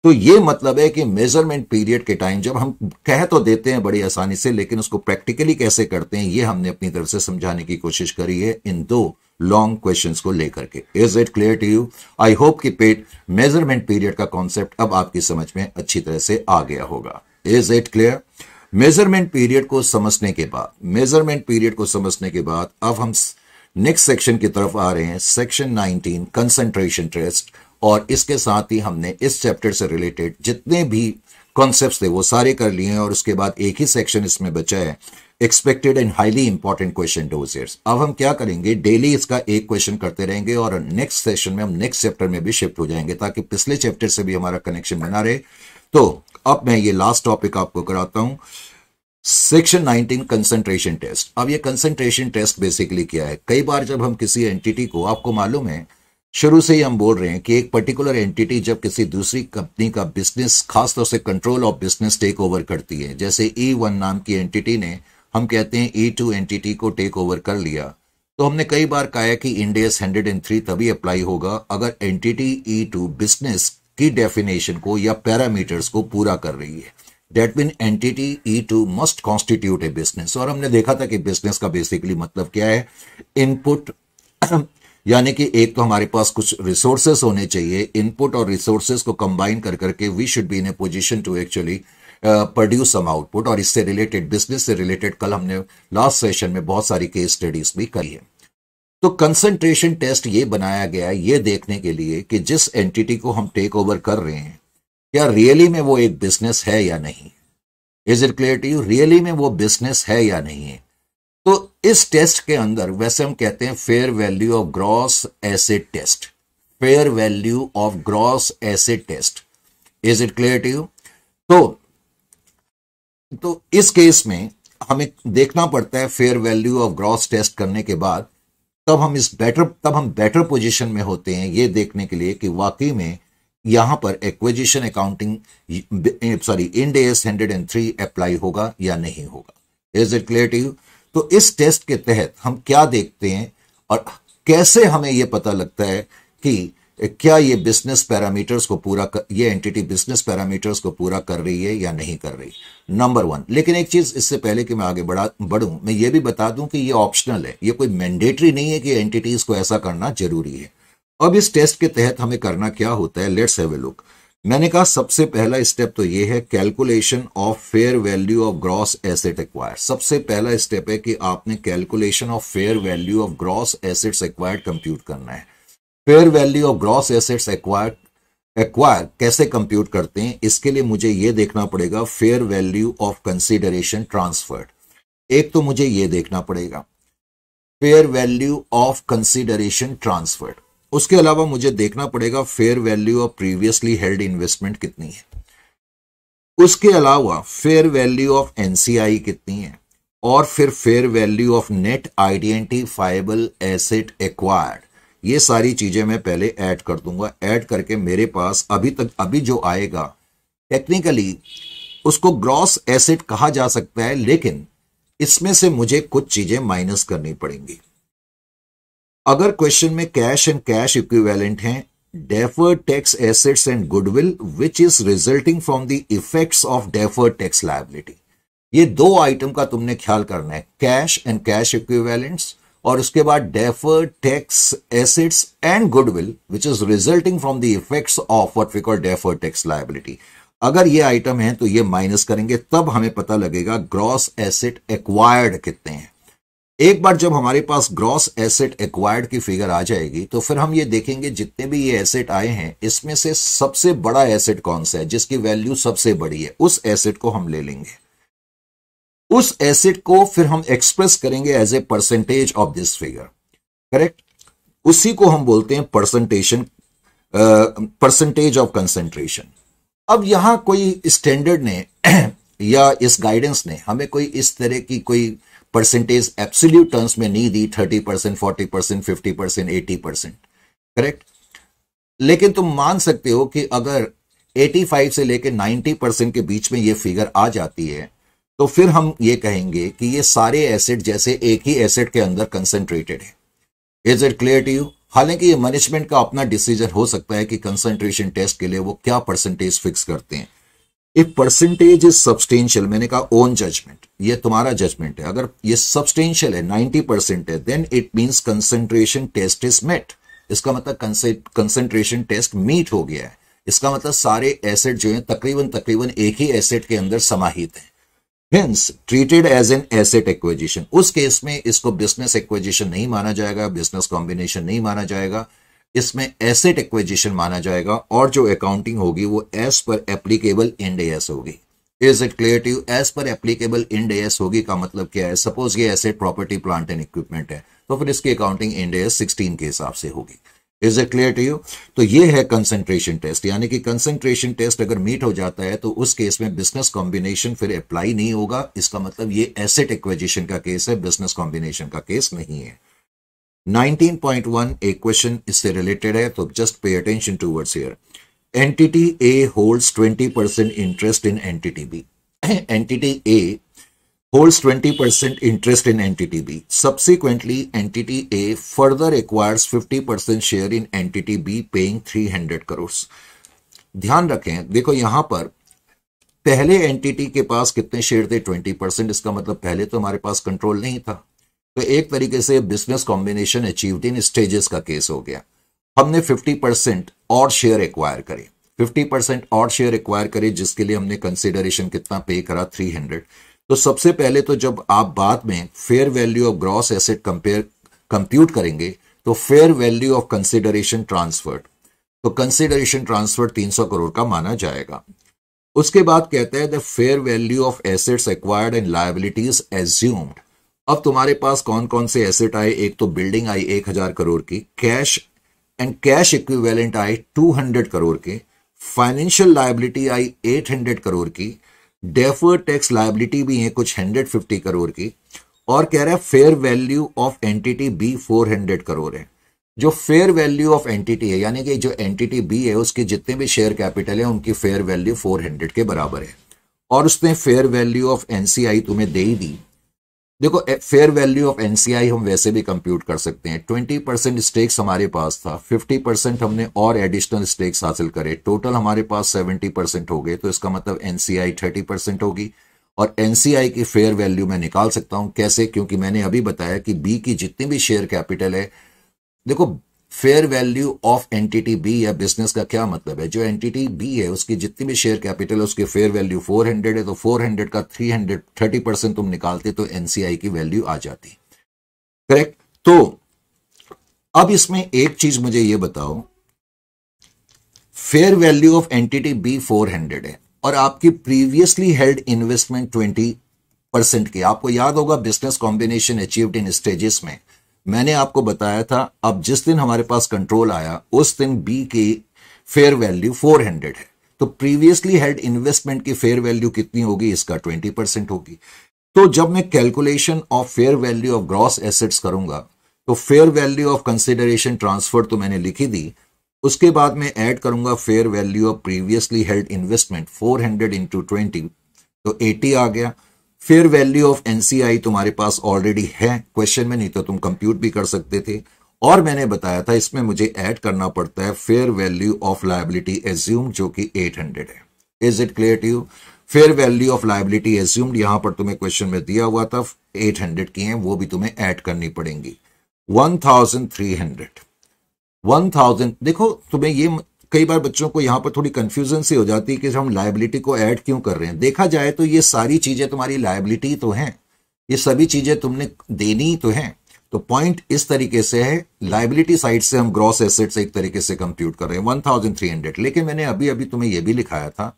तो ये मतलब है कि मेजरमेंट पीरियड के टाइम जब हम कह तो देते हैं बड़ी आसानी से लेकिन उसको प्रैक्टिकली कैसे करते हैं ये हमने अपनी तरफ से समझाने की कोशिश करी है इन दो लॉन्ग क्वेश्चंस को लेकर के is it clear to you I hope कि पेट मेजरमेंट पीरियड का कॉन्सेप्ट अब आपकी समझ में अच्छी तरह से आ गया होगा is it clear measurement period को समझने के बाद मेजरमेंट पीरियड को समझने के बाद अब हम नेक्स्ट सेक्शन की तरफ आ रहे हैं सेक्शन 19 कंसंट्रेशन टेस्ट और इसके साथ ही हमने इस चैप्टर से रिलेटेड जितने भी कॉन्सेप्ट थे वो सारे कर लिए हैं और उसके बाद एक ही सेक्शन इसमें बचा है expected and highly important question डोजेयर्स अब हम क्या करेंगे डेली इसका एक क्वेश्चन करते रहेंगे और नेक्स्ट सेशन में हम नेक्स्ट चैप्टर में भी शिफ्ट हो जाएंगे ताकि पिछले चैप्टर से भी हमारा कनेक्शन बना रहे तो अब मैं ये लास्ट टॉपिक आपको कराता हूं सेक्शन 19 कंसंट्रेशन टेस्ट अब ये कंसंट्रेशन टेस्ट बेसिकली क्या है कई बार जब हम किसी एंटिटी को आपको मालूम है शुरू से ही हम बोल रहे हैं कि एक पर्टिकुलर एंटिटी जब किसी दूसरी कंपनी का बिजनेस खासतौर से control of business take over करती है जैसे ई e वन नाम की एंटिटी ने हम कहते हैं ई टू एंटिटी को टेक ओवर कर लिया तो हमने कई बार कहा है कि इंडियस हंड्रेड एंड थ्री तभी अप्लाई होगा अगर एंटिटी ई टू बिजनेस की डेफिनेशन को या पैरामीटर्स को पूरा कर रही है that mean entity E two must constitute a business और हमने देखा था कि बिजनेस का बेसिकली मतलब क्या है इनपुट यानी कि एक तो हमारे पास कुछ रिसोर्सेस होने चाहिए इनपुट और रिसोर्सेस को कंबाइन कर करके we should be in a position to actually produce some output और इससे रिलेटेड बिजनेस से रिलेटेड कल हमने लास्ट सेशन में बहुत सारी केस स्टडीज भी करी है तो कंसंट्रेशन टेस्ट ये बनाया गया है ये देखने के लिए कि जिस एंटिटी को हम टेक ओवर कर रहे हैं क्या रियली में वो एक बिजनेस है या नहीं is it clear to you really में वो बिजनेस है या नहीं है तो इस टेस्ट के अंदर वैसे हम कहते हैं fair value of gross asset test fair value of gross asset test is it clear to you तो तो इस केस में हमें देखना पड़ता है fair value of gross test करने के बाद तब हम इस बेटर तब हम बेटर पोजीशन में होते हैं ये देखने के लिए कि वाकई में यहां पर acquisition accounting sorry Ind AS hundred and three apply होगा या नहीं होगा is it clear to you तो इस टेस्ट के तहत हम क्या देखते हैं और कैसे हमें यह पता लगता है कि क्या ये बिजनेस पैरामीटर्स को पूरा कर ये एंटिटी बिजनेस पैरामीटर्स को पूरा कर रही है या नहीं कर रही नंबर वन लेकिन एक चीज इससे पहले कि मैं आगे बढ़ा बढ़ूं मैं ये भी बता दूं कि ये ऑप्शनल है ये कोई मैंडेटरी नहीं है कि एंटिटीज को ऐसा करना जरूरी है अब इस टेस्ट के तहत हमें करना क्या होता है लेट्स हैव ए लुक मैंने कहा सबसे पहला स्टेप तो ये है calculation of fair value of gross asset acquire सबसे पहला स्टेप है कि आपने calculation of fair value of gross assets acquired compute करना है fair value of gross assets acquired acquire कैसे कंप्यूट करते हैं इसके लिए मुझे ये देखना पड़ेगा fair value of consideration transferred एक तो मुझे ये देखना पड़ेगा fair value of consideration transferred उसके अलावा मुझे देखना पड़ेगा fair value of previously held investment कितनी है उसके अलावा फेयर वैल्यू ऑफ एनसीआई कितनी है और फिर fair value of net identifiable asset acquired ये सारी चीजें मैं पहले ऐड कर दूंगा ऐड करके मेरे पास अभी तक अभी जो आएगा टेक्निकली उसको ग्रॉस एसेट कहा जा सकता है लेकिन इसमें से मुझे कुछ चीजें माइनस करनी पड़ेंगी अगर क्वेश्चन में कैश एंड कैश इक्विवेलेंट हैं deferred tax assets and goodwill which is resulting from the effects of deferred tax liability ये दो आइटम का तुमने ख्याल करना है कैश एंड कैश इक्विवेलेंट्स और उसके बाद deferred tax assets and goodwill which is resulting from the effects of what we call deferred tax liability अगर ये आइटम है तो ये माइनस करेंगे तब हमें पता लगेगा ग्रॉस एसेट एक्वायर्ड कितने हैं एक बार जब हमारे पास ग्रॉस एसेट एक्वायर्ड की फिगर आ जाएगी तो फिर हम ये देखेंगे जितने भी ये एसेट आए हैं इसमें से सबसे बड़ा एसेट कौन सा है जिसकी वैल्यू सबसे बड़ी है उस एसेट को हम ले लेंगे उस एसेट को फिर हम एक्सप्रेस करेंगे as a percentage of this figure correct उसी को हम बोलते हैं परसेंटेशन परसेंटेज ऑफ कंसेंट्रेशन अब यहां कोई स्टैंडर्ड ने या इस गाइडेंस ने हमें कोई इस तरह की कोई परसेंटेज एब्सोल्यूट टर्म्स में नहीं the thirty percent forty percent fifty percent eighty percent correct लेकिन तुम मान सकते हो कि अगर एटी फाइव से लेकर नाइन्टी परसेंट के बीच में ये फिगर आ जाती है तो फिर हम ये कहेंगे कि ये सारे एसेट जैसे एक ही एसेट के अंदर कंसेंट्रेटेड है is it clear to you हालांकि ये मैनेजमेंट का अपना डिसीजन हो सकता है कि कंसंट्रेशन टेस्ट के लिए वो क्या परसेंटेज फिक्स करते हैं इफ परसेंटेज इज सब्सटेंशियल मैंने कहा ओन जजमेंट ये तुम्हारा जजमेंट है अगर ये सब्सटेंशियल है 90 परसेंट है then it means concentration test is met इसका मतलब कंसेंट्रेशन टेस्ट मीट हो गया है इसका मतलब सारे एसेट जो है तकरीबन तकरीबन एक ही एसेट के अंदर समाहित है hence treated as an asset acquisition उस केस में इसको बिजनेस एक्विजिशन नहीं माना जाएगा बिजनेस कॉम्बिनेशन नहीं माना जाएगा इसमें एसेट एक्विजिशन माना जाएगा और जो अकाउंटिंग होगी वो as per applicable Ind AS होगी is it clear to as per applicable Ind AS होगी का मतलब क्या है सपोज ये asset property plant and equipment है तो फिर इसकी अकाउंटिंग इंड एस सिक्सटीन के हिसाब से होगी is it clear to you तो ये है कंसेंट्रेशन टेस्ट यानी कि कंसेंट्रेशन टेस्ट अगर मीट हो जाता है तो उस केस में बिजनेस कॉम्बिनेशन फिर अप्लाई नहीं होगा इसका मतलब ये एसेट एक्विजिशन का केस है बिजनेस कॉम्बिनेशन का केस नहीं है 19.1 एक क्वेश्चन इससे रिलेटेड है तो just pay attention words here entity A holds 20 percent interest in entity B entity A holds 20% interest in entity B subsequently entity A further acquires 50% share in entity B paying 300 crore ध्यान रखें देखो यहां पर पहले entity के पास कितने share थे 20 percent इसका मतलब पहले तो हमारे पास कंट्रोल नहीं था तो एक तरीके से business combination achieved in stages का केस हो गया हमने 50 परसेंट और शेयर एक्वायर करे 50 परसेंट और शेयर एक्वायर करे जिसके लिए हमने कंसिडरेशन कितना पे करा 300 तो सबसे पहले तो जब आप बाद में fair value of gross asset compare compute करेंगे तो fair value of consideration transfer तो कंसिडरेशन ट्रांसफर 300 करोड़ का माना जाएगा उसके बाद कहते हैं the fair value of assets acquired and liabilities assumed अब तुम्हारे पास कौन कौन से एसेट आए एक तो बिल्डिंग आई एक हजार करोड़ की कैश एंड कैश इक्विवेलेंट आए टू हंड्रेड करोड़ के फाइनेंशियल लाइबिलिटी आई एट हंड्रेड करोड़ की डेफर टैक्स लाइबिलिटी भी है कुछ हंड्रेड फिफ्टी करोड़ की और कह रहा है fair value of entity B four hundred crore है जो फेयर वैल्यू ऑफ एंटिटी है यानी कि जो एंटिटी बी है उसके जितने भी शेयर कैपिटल है उनकी फेयर वैल्यू फोर हंड्रेड के बराबर है और उसने फेयर वैल्यू ऑफ एनसीआई तुम्हें दे ही दी देखो फेयर वैल्यू ऑफ एनसीआई हम वैसे भी कंप्यूट कर सकते हैं ट्वेंटी परसेंट स्टेक्स हमारे पास था फिफ्टी परसेंट हमने और एडिशनल स्टेक्स हासिल करे टोटल हमारे पास सेवेंटी परसेंट हो गए तो इसका मतलब एनसीआई थर्टी परसेंट होगी और एनसीआई की फेयर वैल्यू मैं निकाल सकता हूं कैसे क्योंकि मैंने अभी बताया कि बी की जितनी भी शेयर कैपिटल है देखो fair value of entity B या बिजनेस का क्या मतलब है जो एंटिटी बी है उसकी जितनी भी शेयर कैपिटल है उसकी फेयर वैल्यू 400 है तो 400 का 300 30 परसेंट तुम निकालते तो एनसीआई की वैल्यू आ जाती करेक्ट तो अब इसमें एक चीज मुझे यह बताओ fair value of entity B 400 है और आपकी प्रीवियसली हेल्ड इन्वेस्टमेंट 20 परसेंट की आपको याद होगा business combination achieved in stages में मैंने आपको बताया था अब जिस दिन हमारे पास कंट्रोल आया उस दिन बी की फेयर वैल्यू 400 है तो प्रीवियसली हेड इन्वेस्टमेंट की फेयर वैल्यू कितनी होगी इसका 20 परसेंट होगी तो जब मैं calculation of fair value of gross assets करूंगा तो fair value of consideration transfer तो मैंने लिखी दी उसके बाद मैं ऐड करूंगा fair value of previously held investment 400 hundred into twenty तो 80 आ गया फेयर वैल्यू ऑफ एनसीआई तुम्हारे पास ऑलरेडी है क्वेश्चन में नहीं तो तुम कंप्यूट भी कर सकते थे और मैंने बताया था इसमें मुझे ऐड करना पड़ता है fair value of liability assume जो कि 800 है is it clear to you fair value of liability assumed यहां पर तुम्हें क्वेश्चन में दिया हुआ था 800 की है वो भी तुम्हें ऐड करनी पड़ेंगी 1300 1000 देखो तुम्हें ये कई बार बच्चों को यहाँ पर थोड़ी कन्फ्यूजन सी हो जाती है कि हम लाइबिलिटी को ऐड क्यों कर रहे हैं देखा जाए तो ये सारी चीज़ें तुम्हारी लाइबिलिटी तो हैं ये सभी चीज़ें तुमने देनी तो हैं तो पॉइंट इस तरीके से है लाइबिलिटी साइड से हम ग्रॉस एसेट्स एक तरीके से कंप्यूट कर रहे हैं वन थाउजेंड थ्री हंड्रेड लेकिन मैंने अभी अभी तुम्हें यह भी लिखाया था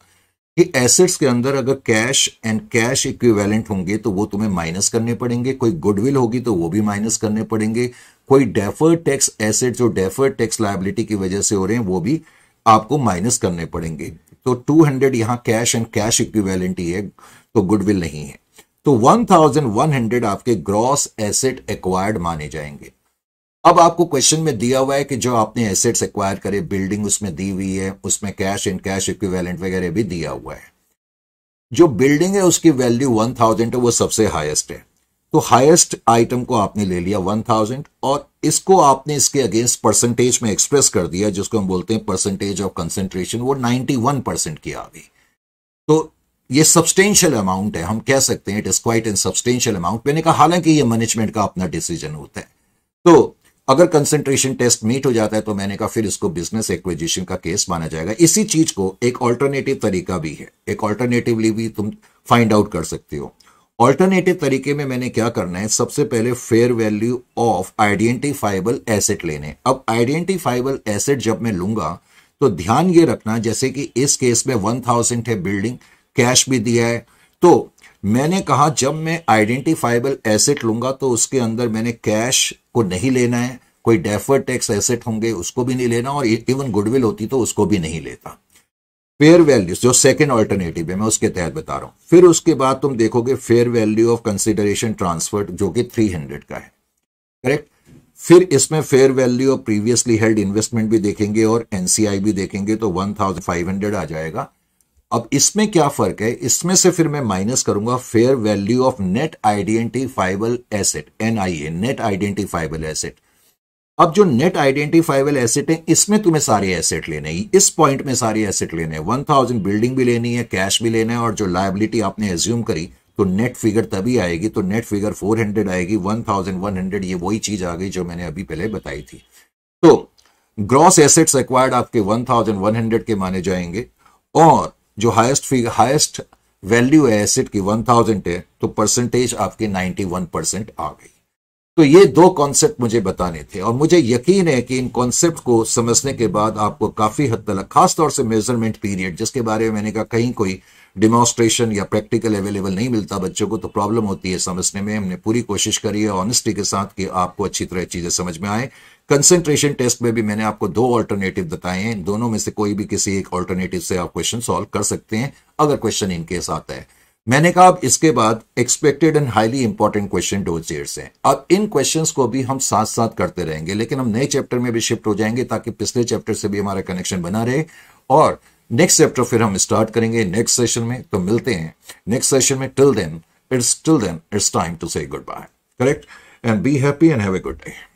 कि एसेट्स के अंदर अगर कैश एंड कैश इक्विवेलेंट होंगे तो वो तुम्हें माइनस करने पड़ेंगे कोई गुडविल होगी तो वो भी माइनस करने पड़ेंगे कोई डेफर्ड टैक्स एसेट जो डेफर्ड टैक्स लाइबिलिटी की वजह से हो रहे हैं वो भी आपको माइनस करने पड़ेंगे तो 200 हंड्रेड यहाँ कैश एंड कैश इक्विवेलेंट ही है तो गुडविल नहीं है तो 1100 आपके ग्रॉस एसेट एक्वायर्ड माने जाएंगे अब आपको क्वेश्चन में दिया हुआ है कि जो आपने एसेट्स एक्वायर करे बिल्डिंग उसमें दी हुई है उसमें कैश एंड कैश इक्विवेलेंट वगैरह भी दिया हुआ है जो बिल्डिंग है उसकी वैल्यू वन थाउजेंड है वो सबसे हाईएस्ट है तो हाईएस्ट आइटम को आपने ले लिया वन थाउजेंड और इसको आपने इसके अगेंस्ट परसेंटेज में एक्सप्रेस कर दिया जिसको हम बोलते हैं परसेंटेज ऑफ कंसेंट्रेशन वो 91 परसेंट की आ गई तो ये सब्सटेंशियल अमाउंट है हम कह सकते हैं it is quite in substantial amount मैंने कहा हालांकि ये मैनेजमेंट का अपना डिसीजन होता है तो अगर कंसेंट्रेशन टेस्ट मीट हो जाता है तो मैंने कहा फिर इसको बिजनेस एक्विजिशन का केस माना जाएगा इसी चीज को एक ऑल्टरनेटिव तरीका भी है एक ऑल्टरनेटिवली भी तुम फाइंड आउट कर सकते हो ऑल्टरनेटिव तरीके में मैंने क्या करना है सबसे पहले fair value of identifiable asset लेने अब आइडेंटिफाइबल एसेट जब मैं लूंगा तो ध्यान ये रखना जैसे कि इस केस में वन थाउजेंड है बिल्डिंग कैश भी दिया है तो मैंने कहा जब मैं आइडेंटिफाइबल एसेट लूंगा तो उसके अंदर मैंने कैश को नहीं लेना है कोई डेफर टैक्स एसेट होंगे उसको भी नहीं लेना और इवन गुडविल होती तो उसको भी नहीं लेता फेयर वैल्यू जो सेकेंड ऑल्टरनेटिव है मैं उसके तहत बता रहा हूं फिर उसके बाद तुम देखोगे fair value of consideration transfer जो कि थ्री हंड्रेड का है करेक्ट फिर इसमें fair value of previously held investment भी देखेंगे और एनसीआई भी देखेंगे तो वन थाउजेंड फाइव हंड्रेड आ जाएगा अब इसमें क्या फर्क है इसमें से फिर मैं माइनस करूंगा fair value of net identifiable asset NIA net identifiable asset अब जो नेट आइडेंटिफाइबल एसेट है इसमें तुम्हें सारे एसेट लेने हैं इस पॉइंट में सारे एसेट लेने हैं वन थाउजेंड बिल्डिंग भी लेनी है कैश भी लेना है और जो लाइबिलिटी आपने एज्यूम करी तो नेट फिगर तभी आएगी तो नेट फिगर फोर हंड्रेड आएगी वन थाउजेंड वन हंड्रेड ये वही चीज आ गई जो मैंने अभी पहले बताई थी तो ग्रॉस एसेट्स एक्वायर्ड आपके वन थाउजेंड वन हंड्रेड के माने जाएंगे और जो हाइस्ट फिगर हाइस्ट वैल्यू है एसेट की वन थाउजेंड है तो परसेंटेज आपके नाइन्टी वन परसेंट आ गई तो ये दो कॉन्सेप्ट मुझे बताने थे और मुझे यकीन है कि इन कॉन्सेप्ट को समझने के बाद आपको काफी हद तक खासतौर से मेजरमेंट पीरियड जिसके बारे में मैंने कहा कहीं कोई डिमॉन्स्ट्रेशन या प्रैक्टिकल अवेलेबल नहीं मिलता बच्चों को तो प्रॉब्लम होती है समझने में हमने पूरी कोशिश करी है ऑनेस्टी के साथ कि आपको अच्छी तरह चीजें समझ में आए कंसेंट्रेशन टेस्ट में भी मैंने आपको दो ऑल्टरनेटिव बताए हैं दोनों में से कोई भी किसी एक ऑल्टरनेटिव से आप क्वेश्चन सॉल्व कर सकते हैं अगर क्वेश्चन इनकेस आता है मैंने कहा अब इसके बाद expected and highly important question डोजेट्स हैं अब इन क्वेश्चंस को भी हम साथ साथ करते रहेंगे लेकिन हम नए चैप्टर में भी शिफ्ट हो जाएंगे ताकि पिछले चैप्टर से भी हमारा कनेक्शन बना रहे और नेक्स्ट चैप्टर फिर हम स्टार्ट करेंगे नेक्स्ट सेशन में तो मिलते हैं नेक्स्ट सेशन में till then it's till then it's time to say goodbye correct and be happy and have a good day